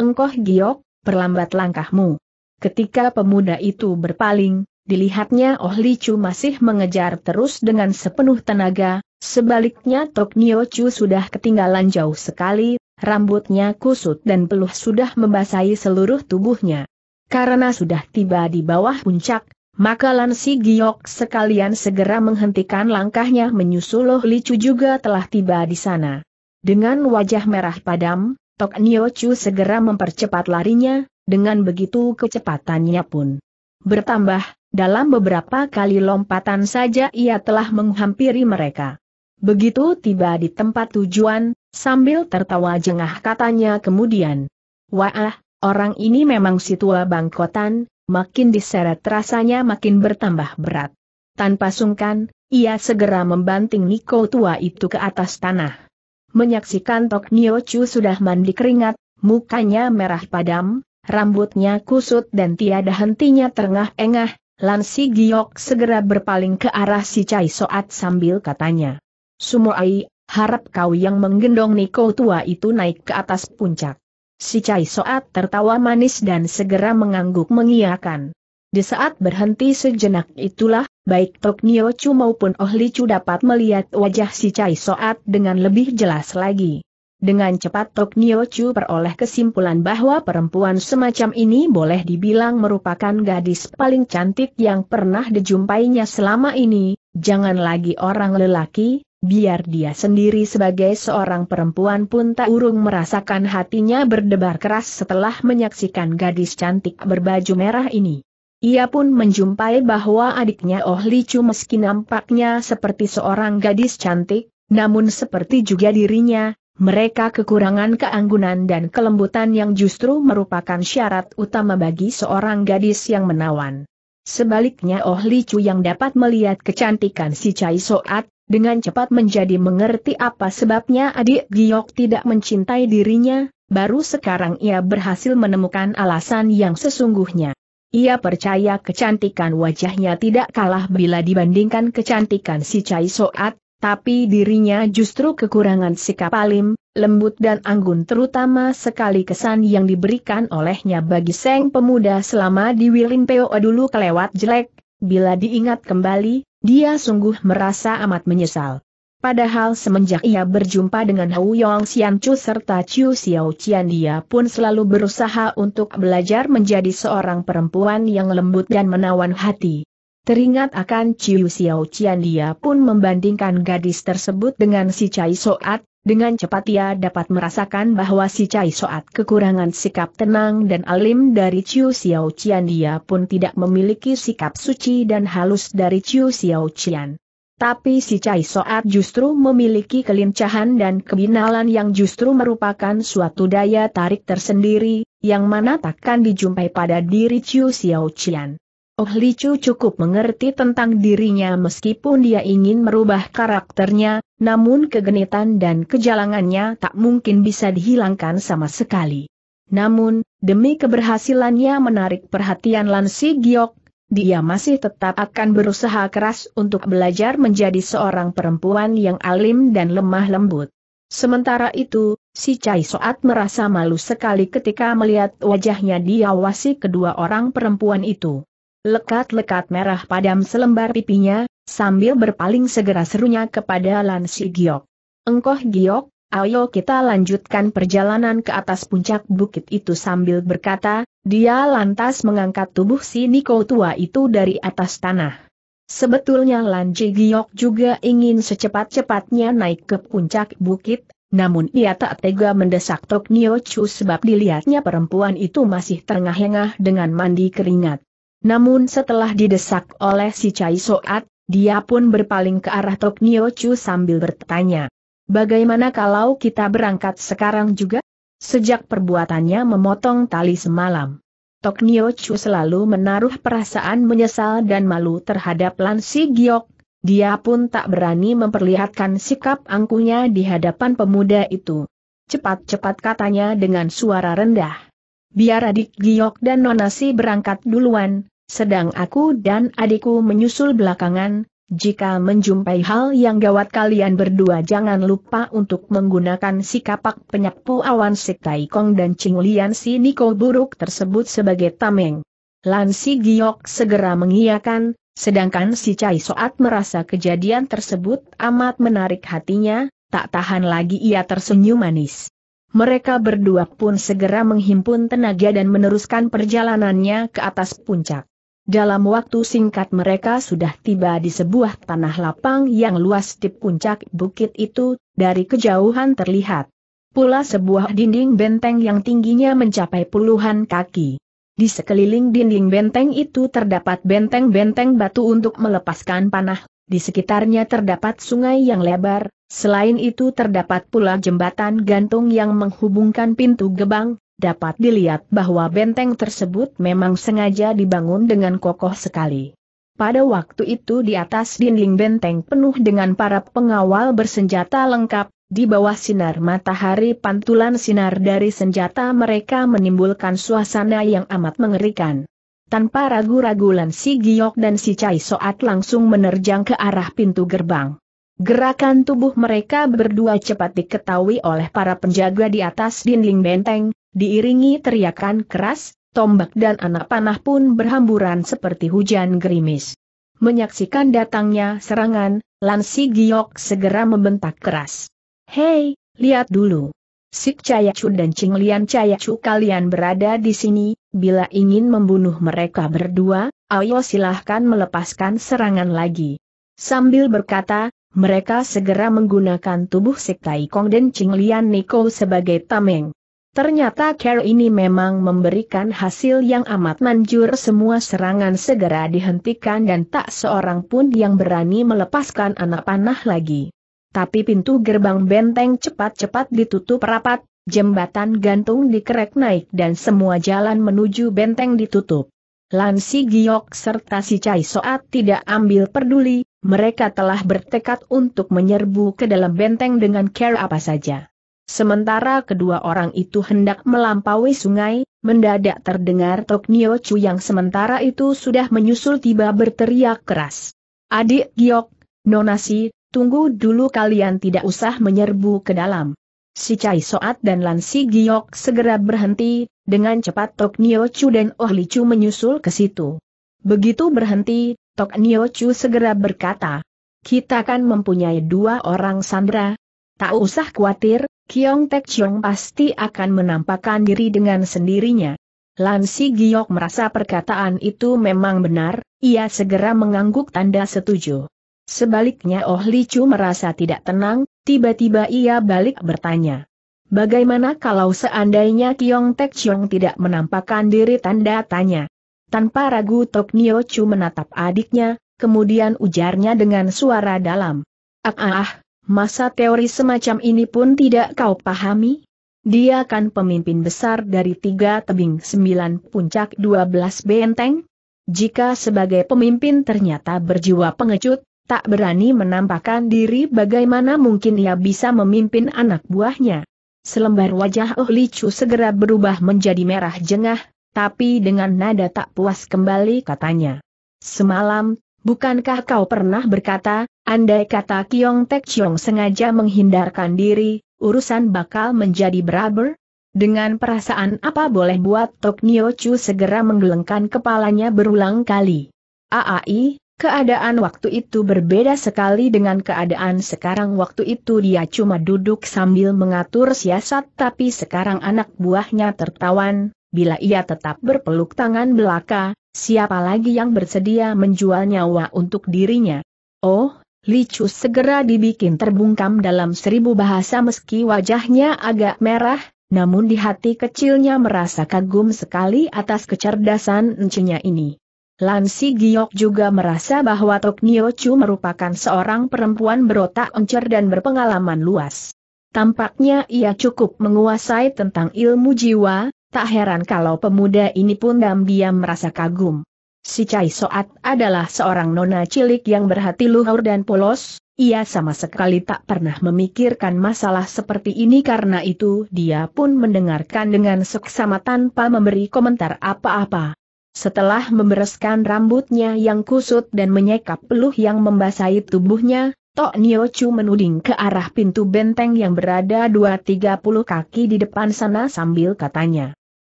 Engkoh Giok, perlambat langkahmu. Ketika pemuda itu berpaling, Dilihatnya Oh Li Chu masih mengejar terus dengan sepenuh tenaga, sebaliknya Tok Nio Chu sudah ketinggalan jauh sekali, rambutnya kusut dan peluh sudah membasahi seluruh tubuhnya. Karena sudah tiba di bawah puncak, maka Lan Si Giok sekalian segera menghentikan langkahnya menyusul oh Li Chu juga telah tiba di sana. Dengan wajah merah padam, Tok Nio Chu segera mempercepat larinya, dengan begitu kecepatannya pun bertambah, dalam beberapa kali lompatan saja ia telah menghampiri mereka. Begitu tiba di tempat tujuan, sambil tertawa jengah katanya kemudian. Wah, orang ini memang si tua bangkotan, makin diseret rasanya makin bertambah berat. Tanpa sungkan, ia segera membanting Niko tua itu ke atas tanah. Menyaksikan Tok Chu sudah mandi keringat, mukanya merah padam, rambutnya kusut dan tiada hentinya terengah-engah, Lansi Giok segera berpaling ke arah si Cai Soat sambil katanya. Sumoai, harap kau yang menggendong Niko tua itu naik ke atas puncak. Si Cai Soat tertawa manis dan segera mengangguk mengiakan. Di saat berhenti sejenak itulah, baik Tok Nio Chu maupun Oh Li Chu dapat melihat wajah si Cai Soat dengan lebih jelas lagi. Dengan cepat Tok Nio Chu peroleh kesimpulan bahwa perempuan semacam ini boleh dibilang merupakan gadis paling cantik yang pernah dijumpainya selama ini, jangan lagi orang lelaki, biar dia sendiri sebagai seorang perempuan pun tak urung merasakan hatinya berdebar keras setelah menyaksikan gadis cantik berbaju merah ini. Ia pun menjumpai bahwa adiknya Oh Li Chu meski nampaknya seperti seorang gadis cantik, namun seperti juga dirinya, mereka kekurangan keanggunan dan kelembutan yang justru merupakan syarat utama bagi seorang gadis yang menawan. Sebaliknya Oh Li Chu yang dapat melihat kecantikan si Chai Soat, dengan cepat menjadi mengerti apa sebabnya adik Giok tidak mencintai dirinya, baru sekarang ia berhasil menemukan alasan yang sesungguhnya. Ia percaya kecantikan wajahnya tidak kalah bila dibandingkan kecantikan si Chai Soat, tapi dirinya justru kekurangan sikap alim, lembut dan anggun terutama sekali kesan yang diberikan olehnya bagi Seng pemuda selama di Peo dulu kelewat jelek, bila diingat kembali, dia sungguh merasa amat menyesal. Padahal semenjak ia berjumpa dengan Hou Yong Xian Chu serta Chiu Xiao Qian dia pun selalu berusaha untuk belajar menjadi seorang perempuan yang lembut dan menawan hati. Teringat akan Ciu Xiao Qian dia pun membandingkan gadis tersebut dengan si Cai Soat, dengan cepat ia dapat merasakan bahwa si Cai Soat kekurangan sikap tenang dan alim dari Ciu Xiao Qian dia pun tidak memiliki sikap suci dan halus dari Ciu Xiao Qian. Tapi si Cai Soat justru memiliki kelincahan dan kebinalan yang justru merupakan suatu daya tarik tersendiri, yang mana takkan dijumpai pada diri Ciu Xiao Qian. Oh Li Chu cukup mengerti tentang dirinya meskipun dia ingin merubah karakternya, namun kegenitan dan kejalangannya tak mungkin bisa dihilangkan sama sekali. Namun, demi keberhasilannya menarik perhatian Lan Si Giok, dia masih tetap akan berusaha keras untuk belajar menjadi seorang perempuan yang alim dan lemah lembut. Sementara itu, si Cai Soat merasa malu sekali ketika melihat wajahnya diawasi kedua orang perempuan itu. Lekat-lekat merah padam selembar pipinya, sambil berpaling segera serunya kepada Lan Si Giok. Engkoh Giok, ayo kita lanjutkan perjalanan ke atas puncak bukit itu sambil berkata, dia lantas mengangkat tubuh si Niko tua itu dari atas tanah. Sebetulnya Lan Si Giok juga ingin secepat-cepatnya naik ke puncak bukit, namun ia tak tega mendesak Tok Nio Chu sebab dilihatnya perempuan itu masih terengah-engah dengan mandi keringat. Namun setelah didesak oleh si Chai Soat, dia pun berpaling ke arah Tok Nio Chu sambil bertanya. Bagaimana kalau kita berangkat sekarang juga? Sejak perbuatannya memotong tali semalam. Tok Nio Chu selalu menaruh perasaan menyesal dan malu terhadap Lan Si Giok. Dia pun tak berani memperlihatkan sikap angkuhnya di hadapan pemuda itu. Cepat-cepat katanya dengan suara rendah biar adik Giok dan Nonasi berangkat duluan, sedang aku dan adikku menyusul belakangan, jika menjumpai hal yang gawat kalian berdua jangan lupa untuk menggunakan si penyapu awan si kong dan Cinglian si Niko buruk tersebut sebagai tameng. Lan Giok segera mengiyakan, sedangkan si Cai Soat merasa kejadian tersebut amat menarik hatinya, tak tahan lagi ia tersenyum manis mereka berdua pun segera menghimpun tenaga dan meneruskan perjalanannya ke atas puncak. Dalam waktu singkat mereka sudah tiba di sebuah tanah lapang yang luas di puncak bukit itu, dari kejauhan terlihat. Pula sebuah dinding benteng yang tingginya mencapai puluhan kaki. Di sekeliling dinding benteng itu terdapat benteng-benteng batu untuk melepaskan panah, di sekitarnya terdapat sungai yang lebar, Selain itu terdapat pula jembatan gantung yang menghubungkan pintu gebang, dapat dilihat bahwa benteng tersebut memang sengaja dibangun dengan kokoh sekali. Pada waktu itu di atas dinding benteng penuh dengan para pengawal bersenjata lengkap, di bawah sinar matahari pantulan sinar dari senjata mereka menimbulkan suasana yang amat mengerikan. Tanpa ragu-ragu Si Giok dan Si Cai Soat langsung menerjang ke arah pintu gerbang. Gerakan tubuh mereka berdua cepat diketahui oleh para penjaga di atas dinding benteng, diiringi teriakan keras, tombak dan anak panah pun berhamburan seperti hujan gerimis. Menyaksikan datangnya serangan, Lansi Giok segera membentak keras. Hei, lihat dulu. Sik Cayacu dan Cinglian Cayacu kalian berada di sini, bila ingin membunuh mereka berdua, ayo silahkan melepaskan serangan lagi. Sambil berkata, mereka segera menggunakan tubuh Sektai Kong dan Ching Lian Niko sebagai tameng. Ternyata Carol ini memang memberikan hasil yang amat manjur semua serangan segera dihentikan dan tak seorang pun yang berani melepaskan anak panah lagi. Tapi pintu gerbang benteng cepat-cepat ditutup rapat, jembatan gantung dikerek naik dan semua jalan menuju benteng ditutup. Lan Si Giok serta si Cai Soat tidak ambil peduli, mereka telah bertekad untuk menyerbu ke dalam benteng dengan care apa saja. Sementara kedua orang itu hendak melampaui sungai, mendadak terdengar Tok Nio Chu yang sementara itu sudah menyusul tiba berteriak keras. Adik Giok, Nonasi, tunggu dulu kalian tidak usah menyerbu ke dalam. Si Cai Soat dan Lan Si Giok segera berhenti, dengan cepat Tok Nio Chu dan Oh Li Chu menyusul ke situ. Begitu berhenti, Tok Nio Chu segera berkata, kita kan mempunyai dua orang sandra, Tak usah khawatir, Kiong Tek Chiong pasti akan menampakkan diri dengan sendirinya. Lansi Giok merasa perkataan itu memang benar, ia segera mengangguk tanda setuju. Sebaliknya Oh Li Chu merasa tidak tenang, tiba-tiba ia balik bertanya. Bagaimana kalau seandainya Kiong Tek Chiong tidak menampakkan diri tanda tanya? Tanpa ragu Tok Nio Chu menatap adiknya, kemudian ujarnya dengan suara dalam. Ah, ah, ah masa teori semacam ini pun tidak kau pahami? Dia kan pemimpin besar dari tiga tebing sembilan puncak dua belas benteng? Jika sebagai pemimpin ternyata berjiwa pengecut, tak berani menampakkan diri bagaimana mungkin ia bisa memimpin anak buahnya. Selembar wajah Oh Li Chu segera berubah menjadi merah jengah, tapi dengan nada tak puas kembali katanya. Semalam, bukankah kau pernah berkata, andai kata Kiong Tek Chiong sengaja menghindarkan diri, urusan bakal menjadi beraber? Dengan perasaan apa boleh buat Tok Nio Chu segera menggelengkan kepalanya berulang kali. Aai, Keadaan waktu itu berbeda sekali dengan keadaan sekarang waktu itu dia cuma duduk sambil mengatur siasat tapi sekarang anak buahnya tertawan, bila ia tetap berpeluk tangan belaka, siapa lagi yang bersedia menjual nyawa untuk dirinya? Oh, Licu segera dibikin terbungkam dalam seribu bahasa meski wajahnya agak merah, namun di hati kecilnya merasa kagum sekali atas kecerdasan encinya ini. Lansi Si Giok juga merasa bahwa Tok Nio Chu merupakan seorang perempuan berotak encer dan berpengalaman luas. Tampaknya ia cukup menguasai tentang ilmu jiwa, tak heran kalau pemuda ini pun diam-diam merasa kagum. Si Chai Soat adalah seorang nona cilik yang berhati luhur dan polos, ia sama sekali tak pernah memikirkan masalah seperti ini karena itu dia pun mendengarkan dengan seksama tanpa memberi komentar apa-apa. Setelah membereskan rambutnya yang kusut dan menyekap peluh yang membasahi tubuhnya, Tok Nio Chu menuding ke arah pintu benteng yang berada 2-30 kaki di depan sana sambil katanya.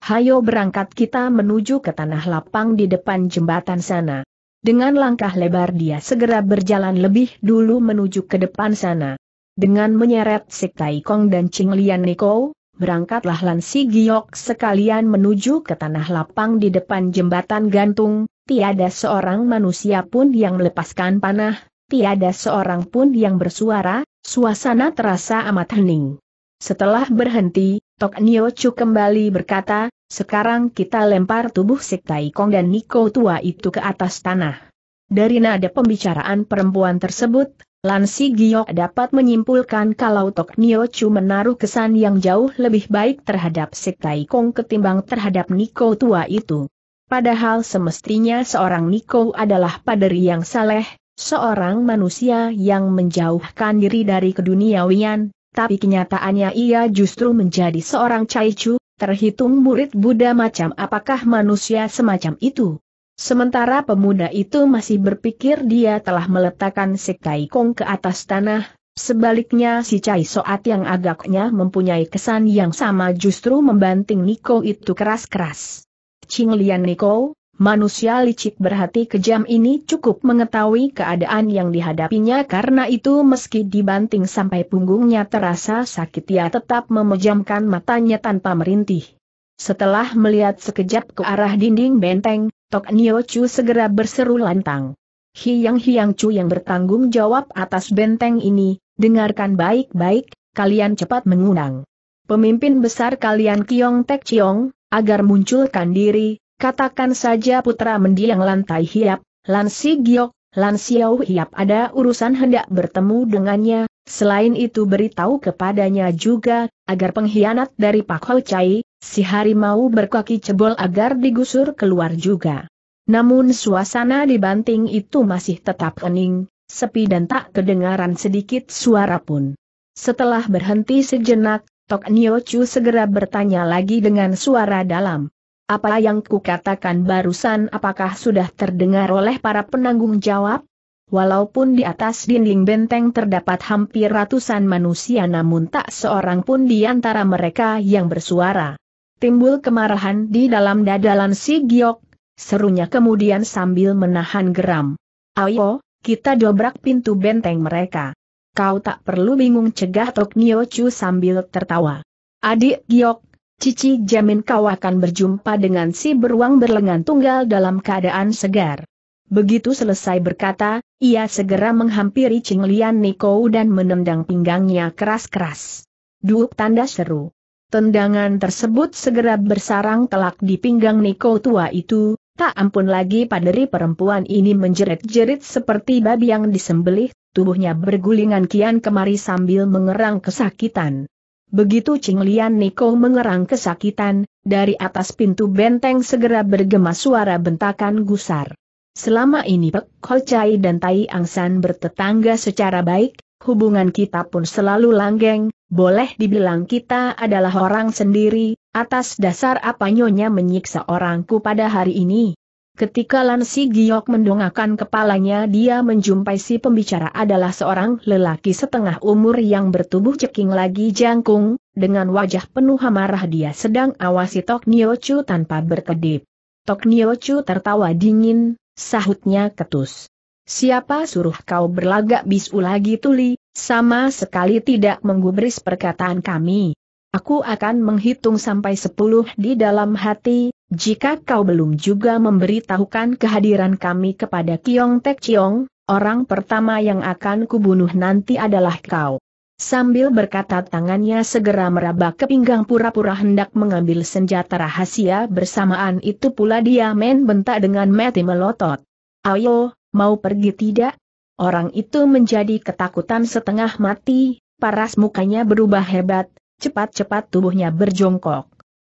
Hayo berangkat kita menuju ke tanah lapang di depan jembatan sana. Dengan langkah lebar dia segera berjalan lebih dulu menuju ke depan sana. Dengan menyeret Sik Tai Kong dan Ching Lian Nikou, berangkatlah Lan Giok sekalian menuju ke tanah lapang di depan jembatan gantung, tiada seorang manusia pun yang melepaskan panah, tiada seorang pun yang bersuara, suasana terasa amat hening. Setelah berhenti, Tok Nio Chu kembali berkata, sekarang kita lempar tubuh Sik Tai Kong dan Niko tua itu ke atas tanah. Dari nada pembicaraan perempuan tersebut, Lansi Giok dapat menyimpulkan kalau Tok Nio Chu menaruh kesan yang jauh lebih baik terhadap Sektai Kong ketimbang terhadap Niko tua itu. Padahal semestinya seorang Niko adalah paderi yang saleh, seorang manusia yang menjauhkan diri dari keduniawian, tapi kenyataannya ia justru menjadi seorang Cai Chu, terhitung murid Buddha macam apakah manusia semacam itu. Sementara pemuda itu masih berpikir dia telah meletakkan si Kong ke atas tanah, sebaliknya si Cai Soat yang agaknya mempunyai kesan yang sama justru membanting Niko itu keras-keras. Ching Lian Niko, Manusia licik berhati kejam ini cukup mengetahui keadaan yang dihadapinya karena itu meski dibanting sampai punggungnya terasa sakit ia tetap memejamkan matanya tanpa merintih. Setelah melihat sekejap ke arah dinding benteng, Tok Nio Chu segera berseru lantang. Hiang Hiang Chu yang bertanggung jawab atas benteng ini, dengarkan baik-baik, kalian cepat mengundang. Pemimpin besar kalian Kiong Tek Chiong, agar munculkan diri, katakan saja putra mendiang lantai hiap, Si Giok, Lansiau Hiap ada urusan hendak bertemu dengannya, selain itu beritahu kepadanya juga, agar pengkhianat dari Pak Ho Chai, Si harimau berkaki cebol agar digusur keluar juga. Namun suasana di banting itu masih tetap kening, sepi dan tak kedengaran sedikit suara pun. Setelah berhenti sejenak, Tok Nio Chu segera bertanya lagi dengan suara dalam. Apa yang kukatakan barusan apakah sudah terdengar oleh para penanggung jawab? Walaupun di atas dinding benteng terdapat hampir ratusan manusia namun tak seorang pun di antara mereka yang bersuara timbul kemarahan di dalam dadalan si Giok, serunya kemudian sambil menahan geram. Ayo, kita dobrak pintu benteng mereka. Kau tak perlu bingung cegah Tok Nio Chu sambil tertawa. Adik Giok, Cici jamin kau akan berjumpa dengan si beruang berlengan tunggal dalam keadaan segar. Begitu selesai berkata, ia segera menghampiri Cinglian Niko dan menendang pinggangnya keras-keras. Duk tanda seru. Tendangan tersebut segera bersarang telak di pinggang Niko tua itu, tak ampun lagi paderi perempuan ini menjerit-jerit seperti babi yang disembelih, tubuhnya bergulingan kian kemari sambil mengerang kesakitan. Begitu Ching Niko mengerang kesakitan, dari atas pintu benteng segera bergema suara bentakan gusar. Selama ini Pek Ho dan Tai Angsan bertetangga secara baik, hubungan kita pun selalu langgeng, boleh dibilang kita adalah orang sendiri, atas dasar apa nyonya menyiksa orangku pada hari ini. Ketika Lansi Giok mendongakkan kepalanya dia menjumpai si pembicara adalah seorang lelaki setengah umur yang bertubuh ceking lagi jangkung, dengan wajah penuh amarah dia sedang awasi Tok Niochu tanpa berkedip. Tok Niochu tertawa dingin, sahutnya ketus. Siapa suruh kau berlagak bisu lagi tuli, sama sekali tidak menggubris perkataan kami. Aku akan menghitung sampai sepuluh di dalam hati, jika kau belum juga memberitahukan kehadiran kami kepada Kiong Tek Chiong, orang pertama yang akan kubunuh nanti adalah kau. Sambil berkata tangannya segera meraba ke pinggang pura-pura hendak mengambil senjata rahasia bersamaan itu pula dia main bentak dengan mati melotot. Ayo, mau pergi tidak? Orang itu menjadi ketakutan setengah mati, paras mukanya berubah hebat, cepat-cepat tubuhnya berjongkok.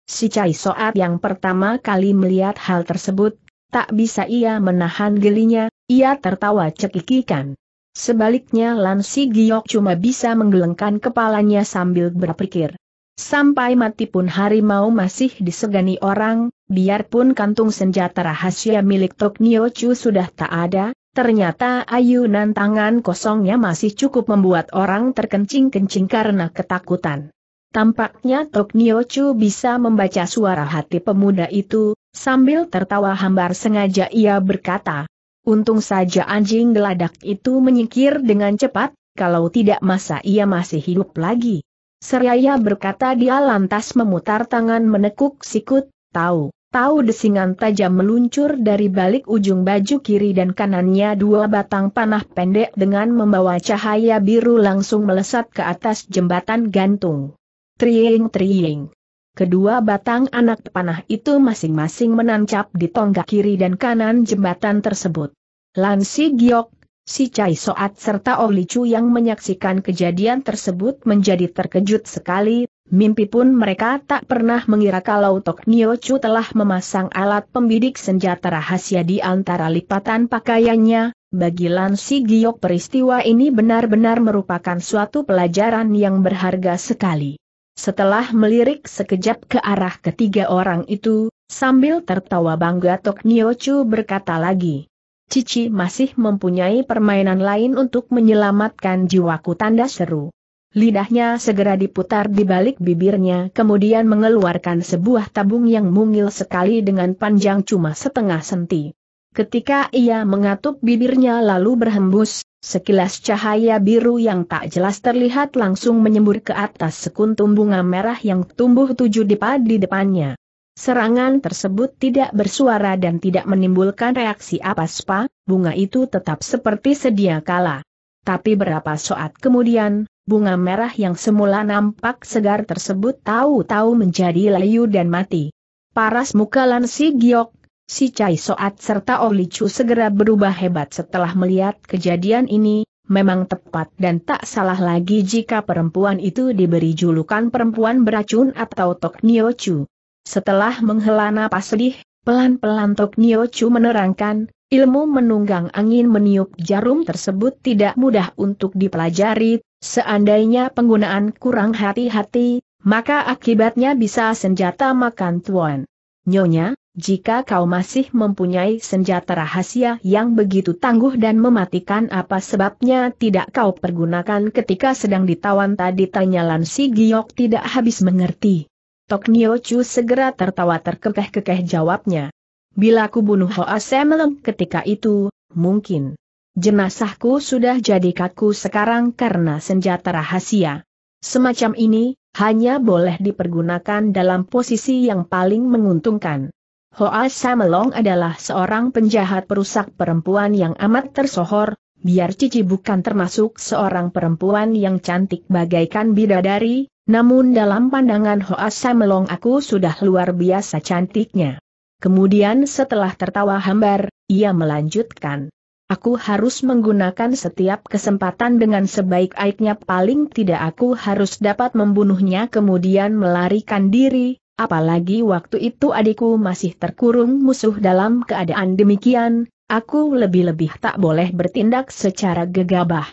Si Cai Soat yang pertama kali melihat hal tersebut, tak bisa ia menahan gelinya, ia tertawa cekikikan. Sebaliknya Lansi Giok cuma bisa menggelengkan kepalanya sambil berpikir. Sampai mati pun harimau masih disegani orang, biarpun kantung senjata rahasia milik Tok Nio Chu sudah tak ada, ternyata ayunan tangan kosongnya masih cukup membuat orang terkencing-kencing karena ketakutan. Tampaknya Tok Nio Chu bisa membaca suara hati pemuda itu, sambil tertawa hambar sengaja ia berkata, Untung saja anjing geladak itu menyingkir dengan cepat, kalau tidak masa ia masih hidup lagi. Seraya berkata dia lantas memutar tangan menekuk sikut, tahu. Tahu desingan tajam meluncur dari balik ujung baju kiri dan kanannya dua batang panah pendek dengan membawa cahaya biru langsung melesat ke atas jembatan gantung. Triing-triing. Kedua batang anak panah itu masing-masing menancap di tonggak kiri dan kanan jembatan tersebut. Lansi Giok, si Cai Soat serta Chu yang menyaksikan kejadian tersebut menjadi terkejut sekali mimpi pun mereka tak pernah mengira kalau Tok Nio Chu telah memasang alat pembidik senjata rahasia di antara lipatan pakaiannya, bagi Lansi Si Giok peristiwa ini benar-benar merupakan suatu pelajaran yang berharga sekali. Setelah melirik sekejap ke arah ketiga orang itu, sambil tertawa bangga Tok Nio Chu berkata lagi. Cici masih mempunyai permainan lain untuk menyelamatkan jiwaku tanda seru. Lidahnya segera diputar di balik bibirnya kemudian mengeluarkan sebuah tabung yang mungil sekali dengan panjang cuma setengah senti. Ketika ia mengatup bibirnya lalu berhembus, sekilas cahaya biru yang tak jelas terlihat langsung menyembur ke atas sekuntum bunga merah yang tumbuh tujuh dipa di depannya. Serangan tersebut tidak bersuara dan tidak menimbulkan reaksi apa-apa, bunga itu tetap seperti sedia kala. Tapi berapa saat kemudian, bunga merah yang semula nampak segar tersebut tahu-tahu menjadi layu dan mati. Paras muka Lan Si Giok, si Cai Soat serta Oli oh Chu segera berubah hebat setelah melihat kejadian ini, memang tepat dan tak salah lagi jika perempuan itu diberi julukan perempuan beracun atau Tok Nio Chu. Setelah menghela napas sedih, pelan-pelan Tok Nio Chu menerangkan, Ilmu menunggang angin meniup jarum tersebut tidak mudah untuk dipelajari, seandainya penggunaan kurang hati-hati, maka akibatnya bisa senjata makan tuan. Nyonya, jika kau masih mempunyai senjata rahasia yang begitu tangguh dan mematikan apa sebabnya tidak kau pergunakan ketika sedang ditawan tadi tanya Giok tidak habis mengerti. Tok Nio Chu segera tertawa terkekeh-kekeh jawabnya. Bila ku bunuh Hoa Semelem ketika itu, mungkin jenazahku sudah jadi kaku sekarang karena senjata rahasia. Semacam ini, hanya boleh dipergunakan dalam posisi yang paling menguntungkan. Hoa Samelong adalah seorang penjahat perusak perempuan yang amat tersohor, biar Cici bukan termasuk seorang perempuan yang cantik bagaikan bidadari, namun dalam pandangan Hoa Samelong aku sudah luar biasa cantiknya. Kemudian setelah tertawa hambar, ia melanjutkan. Aku harus menggunakan setiap kesempatan dengan sebaik-baiknya paling tidak aku harus dapat membunuhnya kemudian melarikan diri, apalagi waktu itu adikku masih terkurung musuh dalam keadaan demikian, aku lebih-lebih tak boleh bertindak secara gegabah.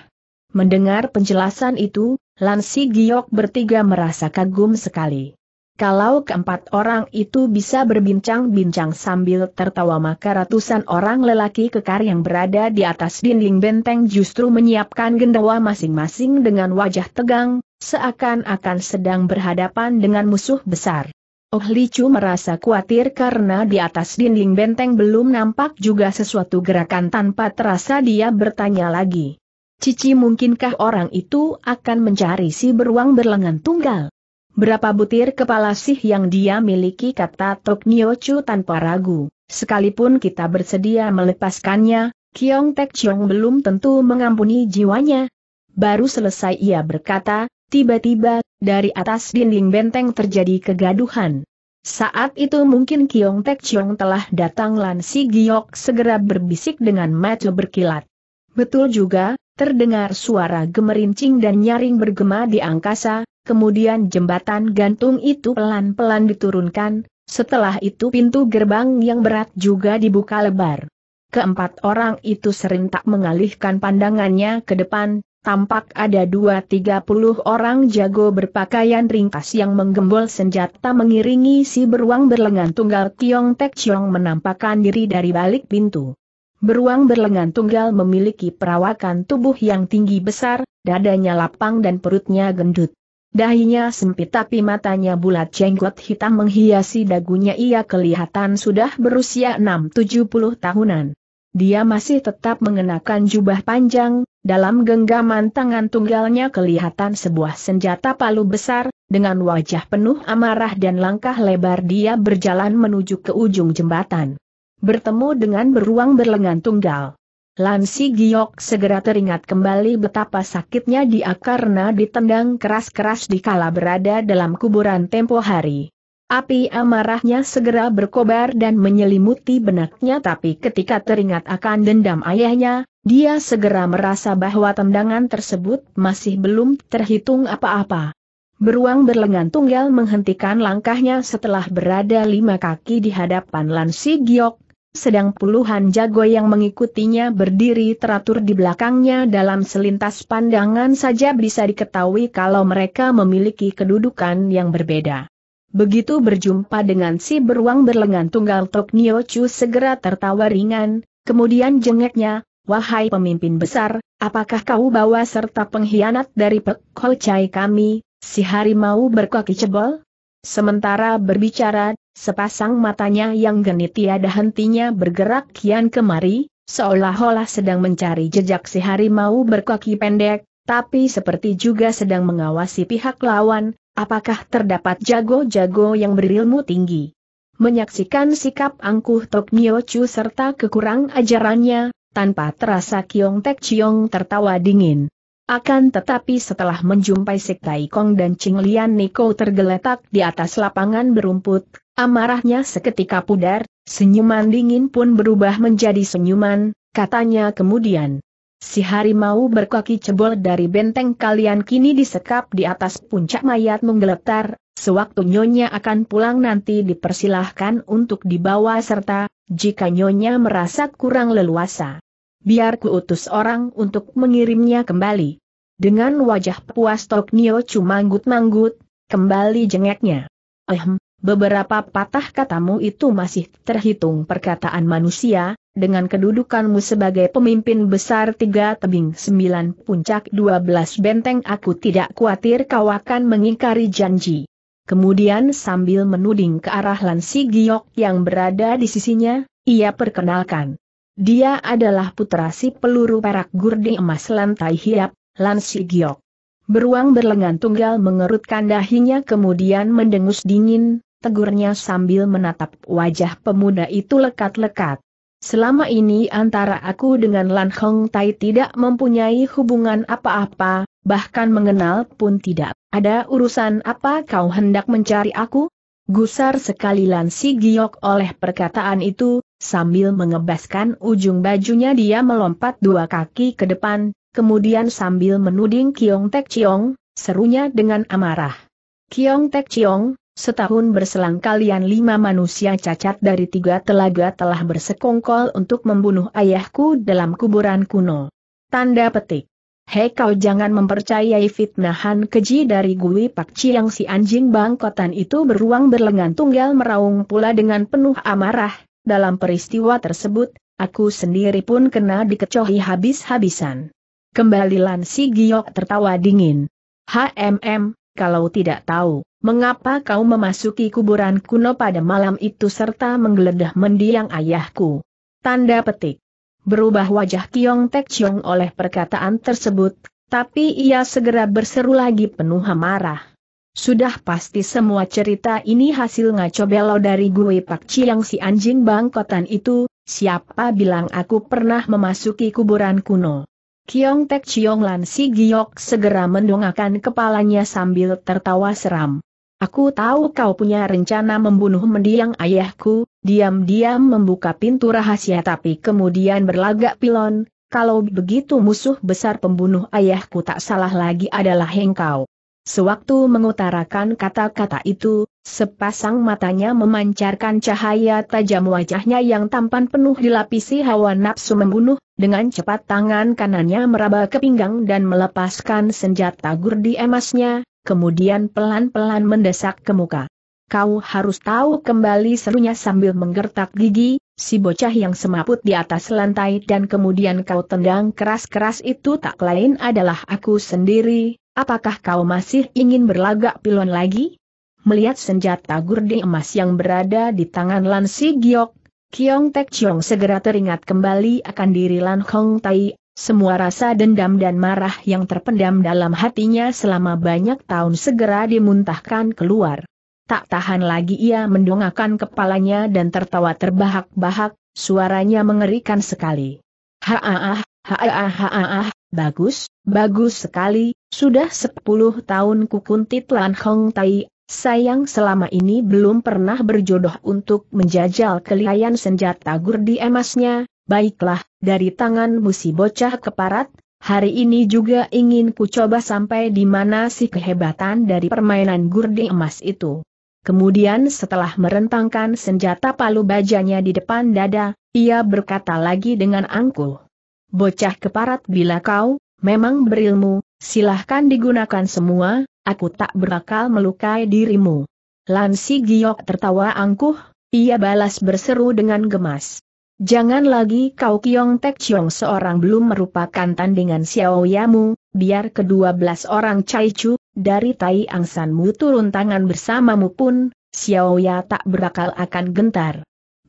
Mendengar penjelasan itu, Lansi Giok bertiga merasa kagum sekali. Kalau keempat orang itu bisa berbincang-bincang sambil tertawa maka ratusan orang lelaki kekar yang berada di atas dinding benteng justru menyiapkan gendawa masing-masing dengan wajah tegang, seakan-akan sedang berhadapan dengan musuh besar. Oh Chu merasa khawatir karena di atas dinding benteng belum nampak juga sesuatu gerakan tanpa terasa dia bertanya lagi. Cici mungkinkah orang itu akan mencari si beruang berlengan tunggal? Berapa butir kepala sih yang dia miliki kata Tok Niochu tanpa ragu. Sekalipun kita bersedia melepaskannya, Kiong Tek Chiong belum tentu mengampuni jiwanya. Baru selesai ia berkata, tiba-tiba, dari atas dinding benteng terjadi kegaduhan. Saat itu mungkin Kiong Tek Chiong telah datang Lan Si Giok segera berbisik dengan mata berkilat. Betul juga, terdengar suara gemerincing dan nyaring bergema di angkasa, kemudian jembatan gantung itu pelan-pelan diturunkan, setelah itu pintu gerbang yang berat juga dibuka lebar. Keempat orang itu serentak mengalihkan pandangannya ke depan, tampak ada dua tiga puluh orang jago berpakaian ringkas yang menggembol senjata mengiringi si beruang berlengan tunggal Kiong Tek Chiong menampakkan diri dari balik pintu. Beruang berlengan tunggal memiliki perawakan tubuh yang tinggi besar, dadanya lapang dan perutnya gendut. Dahinya sempit tapi matanya bulat jenggot hitam menghiasi dagunya ia kelihatan sudah berusia 6-70 tahunan. Dia masih tetap mengenakan jubah panjang, dalam genggaman tangan tunggalnya kelihatan sebuah senjata palu besar, dengan wajah penuh amarah dan langkah lebar dia berjalan menuju ke ujung jembatan. Bertemu dengan beruang berlengan tunggal. Lansi Giok segera teringat kembali betapa sakitnya dia karena ditendang keras-keras di kala berada dalam kuburan tempo hari. Api amarahnya segera berkobar dan menyelimuti benaknya tapi ketika teringat akan dendam ayahnya, dia segera merasa bahwa tendangan tersebut masih belum terhitung apa-apa. Beruang berlengan tunggal menghentikan langkahnya setelah berada lima kaki di hadapan Lansi Giok, sedang puluhan jago yang mengikutinya berdiri teratur di belakangnya dalam selintas pandangan saja bisa diketahui kalau mereka memiliki kedudukan yang berbeda. Begitu berjumpa dengan si beruang berlengan tunggal Tok Niochu segera tertawa ringan, kemudian jengeknya, Wahai pemimpin besar, apakah kau bawa serta pengkhianat dari Pek cai kami, si harimau berkaki cebol? Sementara berbicara, sepasang matanya yang genit tiada hentinya bergerak kian kemari, seolah-olah sedang mencari jejak si harimau berkaki pendek, tapi seperti juga sedang mengawasi pihak lawan, apakah terdapat jago-jago yang berilmu tinggi. Menyaksikan sikap angkuh Tok Nio Chu serta kekurang ajarannya, tanpa terasa Kiong Tek Chiong tertawa dingin. Akan tetapi setelah menjumpai Sek Kong dan Ching Lian Niko tergeletak di atas lapangan berumput, amarahnya seketika pudar, senyuman dingin pun berubah menjadi senyuman, katanya kemudian. Si harimau berkaki cebol dari benteng kalian kini disekap di atas puncak mayat menggeletar, sewaktu nyonya akan pulang nanti dipersilahkan untuk dibawa serta, jika nyonya merasa kurang leluasa biar ku utus orang untuk mengirimnya kembali. Dengan wajah puas Tok Nio cumanggut-manggut, manggut kembali jengeknya. Ehm, beberapa patah katamu itu masih terhitung perkataan manusia, dengan kedudukanmu sebagai pemimpin besar tiga tebing sembilan puncak dua belas benteng aku tidak khawatir kau akan mengingkari janji. Kemudian sambil menuding ke arah Lansi Giok yang berada di sisinya, ia perkenalkan. Dia adalah putra si peluru perak gurdi emas lantai hiap, Lan Si Giok. Beruang berlengan tunggal mengerutkan dahinya kemudian mendengus dingin, tegurnya sambil menatap wajah pemuda itu lekat-lekat. Selama ini antara aku dengan Lan Hong Tai tidak mempunyai hubungan apa-apa, bahkan mengenal pun tidak. Ada urusan apa kau hendak mencari aku? Gusar sekali Lan Si Giok oleh perkataan itu, sambil mengebaskan ujung bajunya dia melompat dua kaki ke depan, kemudian sambil menuding Kiong Tek Chiong, serunya dengan amarah. Kiong Tek Chiong, setahun berselang kalian lima manusia cacat dari tiga telaga telah bersekongkol untuk membunuh ayahku dalam kuburan kuno. Tanda petik. Hei kau jangan mempercayai fitnahan keji dari Gui Pak Chiang si anjing bangkotan itu beruang berlengan tunggal meraung pula dengan penuh amarah, dalam peristiwa tersebut, aku sendiri pun kena dikecohi habis-habisan. Kembali Lan Si Giok tertawa dingin. HMM, kalau tidak tahu, mengapa kau memasuki kuburan kuno pada malam itu serta menggeledah mendiang ayahku? Tanda petik. Berubah wajah Kiong Tek Chiong oleh perkataan tersebut, tapi ia segera berseru lagi penuh amarah. Sudah pasti semua cerita ini hasil ngaco belo dari gue Pak Chiang si anjing bangkotan itu, siapa bilang aku pernah memasuki kuburan kuno. Kiong Tek Chiong Lan Si Giok segera mendongakkan kepalanya sambil tertawa seram. Aku tahu kau punya rencana membunuh mendiang ayahku, diam-diam membuka pintu rahasia tapi kemudian berlagak pilon, kalau begitu musuh besar pembunuh ayahku tak salah lagi adalah hengkau. Sewaktu mengutarakan kata-kata itu, Sepasang matanya memancarkan cahaya tajam wajahnya yang tampan penuh dilapisi hawa nafsu membunuh, dengan cepat tangan kanannya meraba ke pinggang dan melepaskan senjata gurdi emasnya, kemudian pelan-pelan mendesak ke muka. Kau harus tahu kembali serunya sambil menggertak gigi, si bocah yang semaput di atas lantai dan kemudian kau tendang keras-keras itu tak lain adalah aku sendiri, apakah kau masih ingin berlagak pilon lagi? melihat senjata gurdi emas yang berada di tangan Lan Si Giok, Kiong Tek Chiong segera teringat kembali akan diri Lan Hong Tai, semua rasa dendam dan marah yang terpendam dalam hatinya selama banyak tahun segera dimuntahkan keluar. Tak tahan lagi ia mendongakkan kepalanya dan tertawa terbahak-bahak, suaranya mengerikan sekali. Haah, haah, haah, bagus, bagus sekali, sudah sepuluh tahun kukuntit Lan Hong Tai, Sayang selama ini belum pernah berjodoh untuk menjajal kelihayan senjata gurdi emasnya, baiklah, dari tangan musi bocah keparat, hari ini juga ingin ku coba sampai di mana si kehebatan dari permainan gurdi emas itu. Kemudian setelah merentangkan senjata palu bajanya di depan dada, ia berkata lagi dengan angkuh. Bocah keparat bila kau, memang berilmu, silahkan digunakan semua, aku tak berakal melukai dirimu. Lansi Giok tertawa angkuh, ia balas berseru dengan gemas. Jangan lagi kau Kiong Tek Chiong seorang belum merupakan tandingan Xiao Yamu, biar kedua belas orang Cai Chu, dari Tai Angsanmu turun tangan bersamamu pun, Xiao Ya tak berakal akan gentar.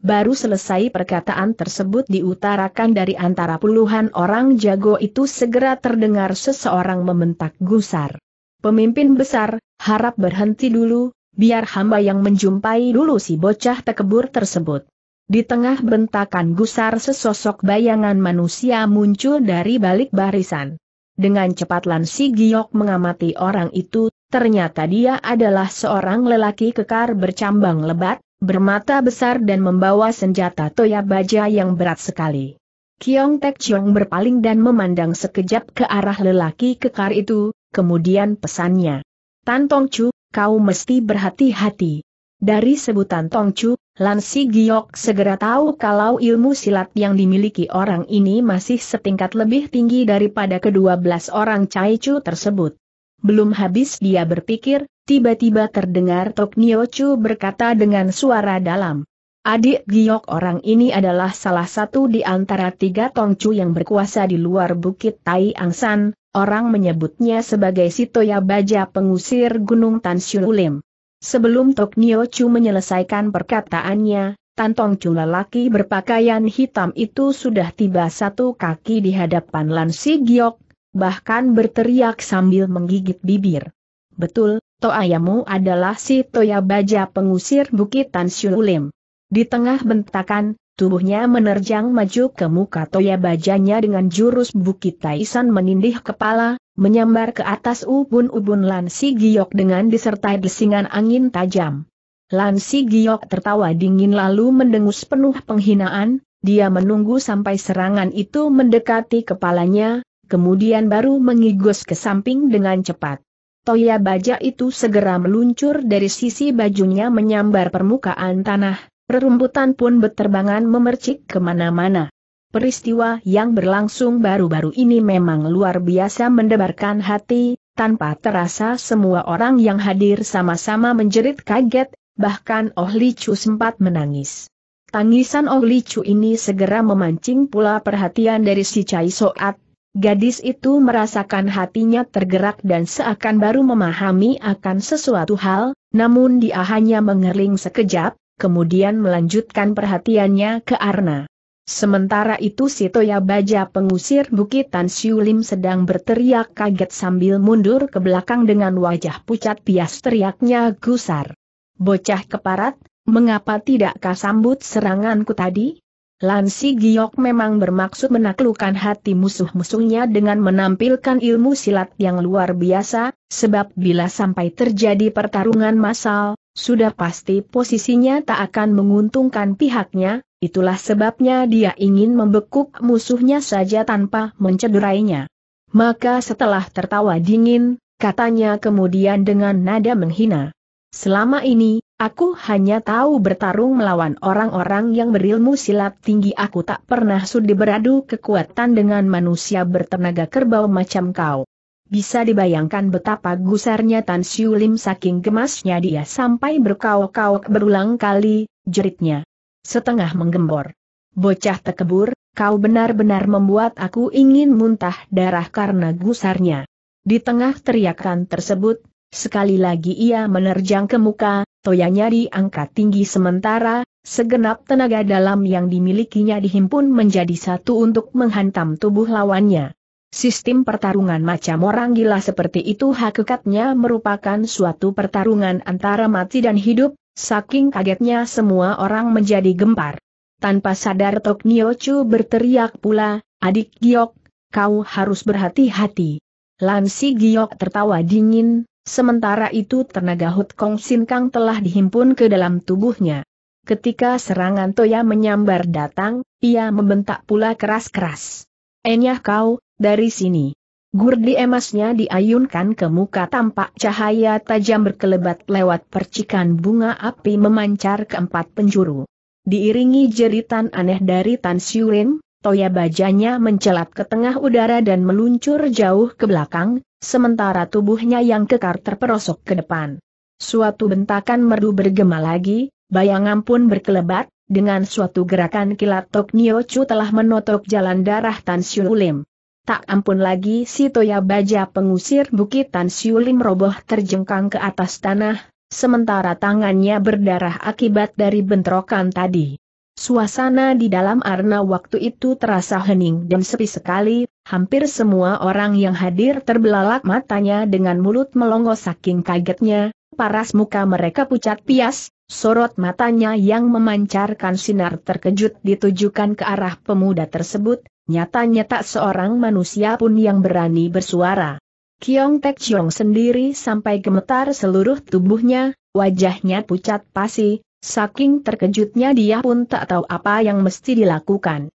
Baru selesai perkataan tersebut diutarakan dari antara puluhan orang jago itu segera terdengar seseorang membentak gusar. Pemimpin besar, harap berhenti dulu, biar hamba yang menjumpai dulu si bocah tekebur tersebut. Di tengah bentakan gusar sesosok bayangan manusia muncul dari balik barisan. Dengan cepat Lan Giok mengamati orang itu, ternyata dia adalah seorang lelaki kekar bercambang lebat, bermata besar dan membawa senjata toya baja yang berat sekali. Kiong Tek Chiong berpaling dan memandang sekejap ke arah lelaki kekar itu, kemudian pesannya. Tan Tong Chu, kau mesti berhati-hati. Dari sebutan Tong Chu, Lan Si Giok segera tahu kalau ilmu silat yang dimiliki orang ini masih setingkat lebih tinggi daripada kedua belas orang Cai Chu tersebut. Belum habis dia berpikir, tiba-tiba terdengar Tok Nio Chu berkata dengan suara dalam. Adik Giok orang ini adalah salah satu di antara tiga Tongcu yang berkuasa di luar Bukit Tai Angsan, Orang menyebutnya sebagai Sitoya Baja pengusir Gunung Tansyulim. Sebelum Tok Nio Chu menyelesaikan perkataannya, Tantong Chu lelaki berpakaian hitam itu sudah tiba satu kaki di hadapan Lan Si Giok, bahkan berteriak sambil menggigit bibir. Betul, ayamu adalah Sitoya Baja pengusir Bukit Tansyulim. Di tengah bentakan, Tubuhnya menerjang maju ke muka Toya bajanya dengan jurus Bukit Taisan menindih kepala, menyambar ke atas ubun-ubun Lansi Giok dengan disertai desingan angin tajam. Lansi Giok tertawa dingin lalu mendengus penuh penghinaan, dia menunggu sampai serangan itu mendekati kepalanya, kemudian baru mengigus ke samping dengan cepat. Toya baja itu segera meluncur dari sisi bajunya menyambar permukaan tanah, Rerumputan pun beterbangan memercik kemana-mana. Peristiwa yang berlangsung baru-baru ini memang luar biasa mendebarkan hati, tanpa terasa semua orang yang hadir sama-sama menjerit kaget, bahkan Oh Chu sempat menangis. Tangisan Oh Chu ini segera memancing pula perhatian dari si Cai Soat. Gadis itu merasakan hatinya tergerak dan seakan baru memahami akan sesuatu hal, namun dia hanya mengerling sekejap, kemudian melanjutkan perhatiannya ke Arna. Sementara itu si Toya Baja pengusir Bukit Tan Siulim sedang berteriak kaget sambil mundur ke belakang dengan wajah pucat pias teriaknya gusar. Bocah keparat, mengapa tidak kau sambut seranganku tadi? Lansi Giok memang bermaksud menaklukkan hati musuh-musuhnya dengan menampilkan ilmu silat yang luar biasa, sebab bila sampai terjadi pertarungan massal, sudah pasti posisinya tak akan menguntungkan pihaknya, itulah sebabnya dia ingin membekuk musuhnya saja tanpa mencederainya. Maka setelah tertawa dingin, katanya kemudian dengan nada menghina. Selama ini, aku hanya tahu bertarung melawan orang-orang yang berilmu silat tinggi aku tak pernah sudi beradu kekuatan dengan manusia bertenaga kerbau macam kau. Bisa dibayangkan betapa gusarnya Tan Siu Lim saking gemasnya dia sampai berkauk kauk berulang kali, jeritnya. Setengah menggembor. Bocah tekebur, kau benar-benar membuat aku ingin muntah darah karena gusarnya. Di tengah teriakan tersebut, sekali lagi ia menerjang ke muka, toyanya diangkat tinggi sementara, segenap tenaga dalam yang dimilikinya dihimpun menjadi satu untuk menghantam tubuh lawannya. Sistem pertarungan macam orang gila seperti itu hakikatnya merupakan suatu pertarungan antara mati dan hidup, saking kagetnya semua orang menjadi gempar. Tanpa sadar Tok Chu berteriak pula, adik Giok, kau harus berhati-hati. Lansi Giok tertawa dingin, sementara itu tenaga Hut Kong Sin Kang telah dihimpun ke dalam tubuhnya. Ketika serangan Toya menyambar datang, ia membentak pula keras-keras. Enyah kau, dari sini. Gurdi emasnya diayunkan ke muka tampak cahaya tajam berkelebat lewat percikan bunga api memancar ke empat penjuru. Diiringi jeritan aneh dari Tan Siurin, toya bajanya mencelat ke tengah udara dan meluncur jauh ke belakang, sementara tubuhnya yang kekar terperosok ke depan. Suatu bentakan merdu bergema lagi, bayangan pun berkelebat, dengan suatu gerakan kilat Tok Nio Chu telah menotok jalan darah Tan Siu Lim. Tak ampun lagi si Toya Baja pengusir bukit Tan Siu Lim roboh terjengkang ke atas tanah, sementara tangannya berdarah akibat dari bentrokan tadi. Suasana di dalam arna waktu itu terasa hening dan sepi sekali, hampir semua orang yang hadir terbelalak matanya dengan mulut melongo saking kagetnya, paras muka mereka pucat pias, Sorot matanya yang memancarkan sinar terkejut ditujukan ke arah pemuda tersebut, nyatanya tak seorang manusia pun yang berani bersuara. Kiong Tek Chiong sendiri sampai gemetar seluruh tubuhnya, wajahnya pucat pasi, saking terkejutnya dia pun tak tahu apa yang mesti dilakukan.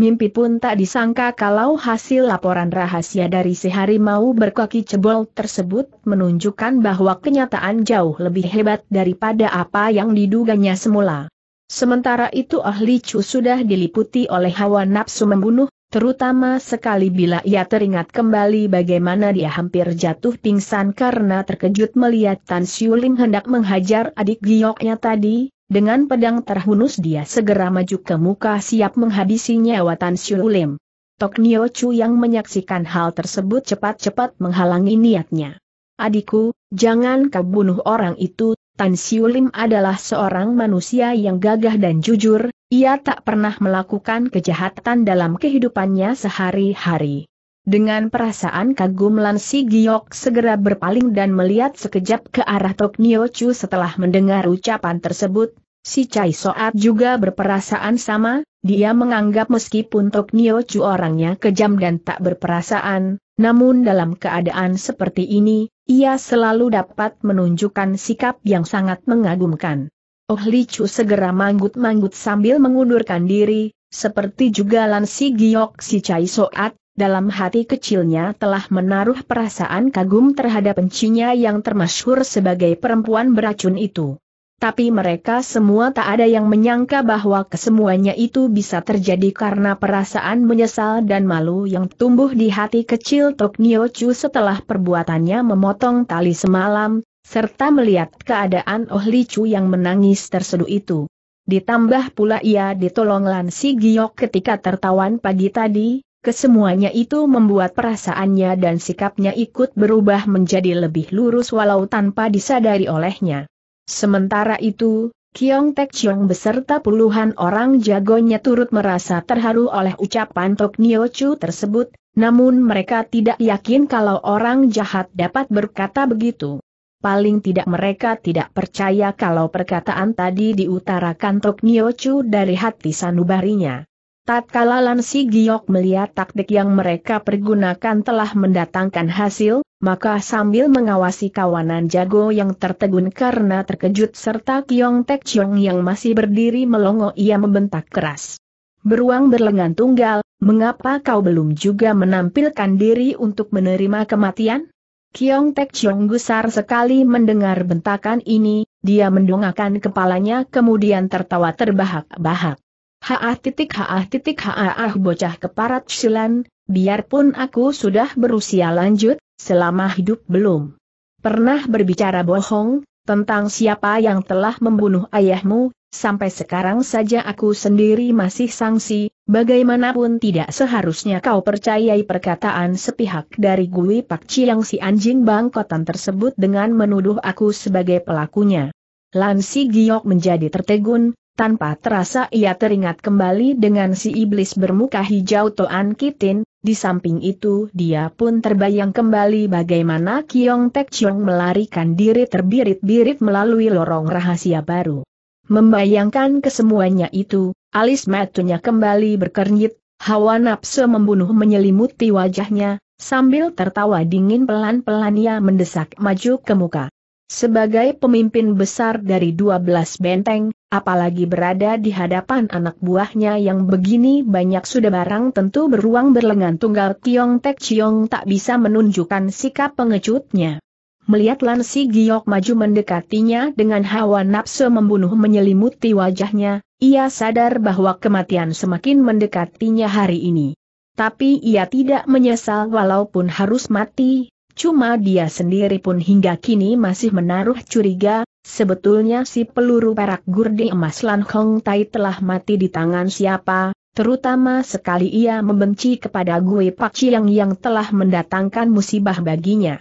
Mimpi pun tak disangka kalau hasil laporan rahasia dari si harimau berkaki cebol tersebut menunjukkan bahwa kenyataan jauh lebih hebat daripada apa yang diduganya semula. Sementara itu ahli Chu sudah diliputi oleh hawa nafsu membunuh, terutama sekali bila ia teringat kembali bagaimana dia hampir jatuh pingsan karena terkejut melihat Tan Siuling hendak menghajar adik gioknya tadi, dengan pedang terhunus dia segera maju ke muka siap menghabisi nyawa Tan Siulim. Tok Nio Chu yang menyaksikan hal tersebut cepat-cepat menghalangi niatnya. Adikku, jangan kau bunuh orang itu, Tan Siulim adalah seorang manusia yang gagah dan jujur, ia tak pernah melakukan kejahatan dalam kehidupannya sehari-hari. Dengan perasaan kagum Lan Si Giok segera berpaling dan melihat sekejap ke arah Tok Nio Chu setelah mendengar ucapan tersebut, si Chai Soat juga berperasaan sama, dia menganggap meskipun Tok Nio Chu orangnya kejam dan tak berperasaan, namun dalam keadaan seperti ini, ia selalu dapat menunjukkan sikap yang sangat mengagumkan. Oh Li Chu segera manggut-manggut sambil mengundurkan diri, seperti juga Lan Si Giok si Chai Soat, dalam hati kecilnya telah menaruh perasaan kagum terhadap pencinya yang termasyhur sebagai perempuan beracun itu. Tapi mereka semua tak ada yang menyangka bahwa kesemuanya itu bisa terjadi karena perasaan menyesal dan malu yang tumbuh di hati kecil Tok Nio Chu setelah perbuatannya memotong tali semalam, serta melihat keadaan Oh Li Chu yang menangis terseduh itu. Ditambah pula ia ditolong Lan Si Giok ketika tertawan pagi tadi, Kesemuanya itu membuat perasaannya dan sikapnya ikut berubah menjadi lebih lurus walau tanpa disadari olehnya. Sementara itu, Kiong Tek Chiong beserta puluhan orang jagonya turut merasa terharu oleh ucapan Tok Nio Chu tersebut, namun mereka tidak yakin kalau orang jahat dapat berkata begitu. Paling tidak mereka tidak percaya kalau perkataan tadi diutarakan Tok Nio Chu dari hati sanubarinya. Tatkala Lan Giok melihat taktik yang mereka pergunakan telah mendatangkan hasil, maka sambil mengawasi kawanan jago yang tertegun karena terkejut serta Kiong Tek Chiong yang masih berdiri melongo ia membentak keras. Beruang berlengan tunggal, mengapa kau belum juga menampilkan diri untuk menerima kematian? Kiong Tek Chiong gusar sekali mendengar bentakan ini, dia mendongakkan kepalanya kemudian tertawa terbahak-bahak. Haah titik haah titik haah ah, bocah keparat silan, biarpun aku sudah berusia lanjut, selama hidup belum. Pernah berbicara bohong, tentang siapa yang telah membunuh ayahmu, sampai sekarang saja aku sendiri masih sangsi, bagaimanapun tidak seharusnya kau percayai perkataan sepihak dari Gui Pak yang si anjing bangkotan tersebut dengan menuduh aku sebagai pelakunya. Lansi Giok menjadi tertegun, tanpa terasa ia teringat kembali dengan si iblis bermuka hijau Toan Kitin, di samping itu dia pun terbayang kembali bagaimana Kiong Tek Chiong melarikan diri terbirit-birit melalui lorong rahasia baru. Membayangkan kesemuanya itu, alis matunya kembali berkernyit, hawa nafsu membunuh menyelimuti wajahnya, sambil tertawa dingin pelan-pelan ia mendesak maju ke muka. Sebagai pemimpin besar dari 12 benteng, apalagi berada di hadapan anak buahnya yang begini banyak sudah barang tentu beruang berlengan tunggal Tiong Tek Chiong tak bisa menunjukkan sikap pengecutnya. Melihat Lan Si Giok maju mendekatinya dengan hawa nafsu membunuh menyelimuti wajahnya, ia sadar bahwa kematian semakin mendekatinya hari ini. Tapi ia tidak menyesal walaupun harus mati, Cuma dia sendiri pun hingga kini masih menaruh curiga, sebetulnya si peluru perak gurdi emas Lan Hong Tai telah mati di tangan siapa, terutama sekali ia membenci kepada Gui Pak Chiang yang telah mendatangkan musibah baginya.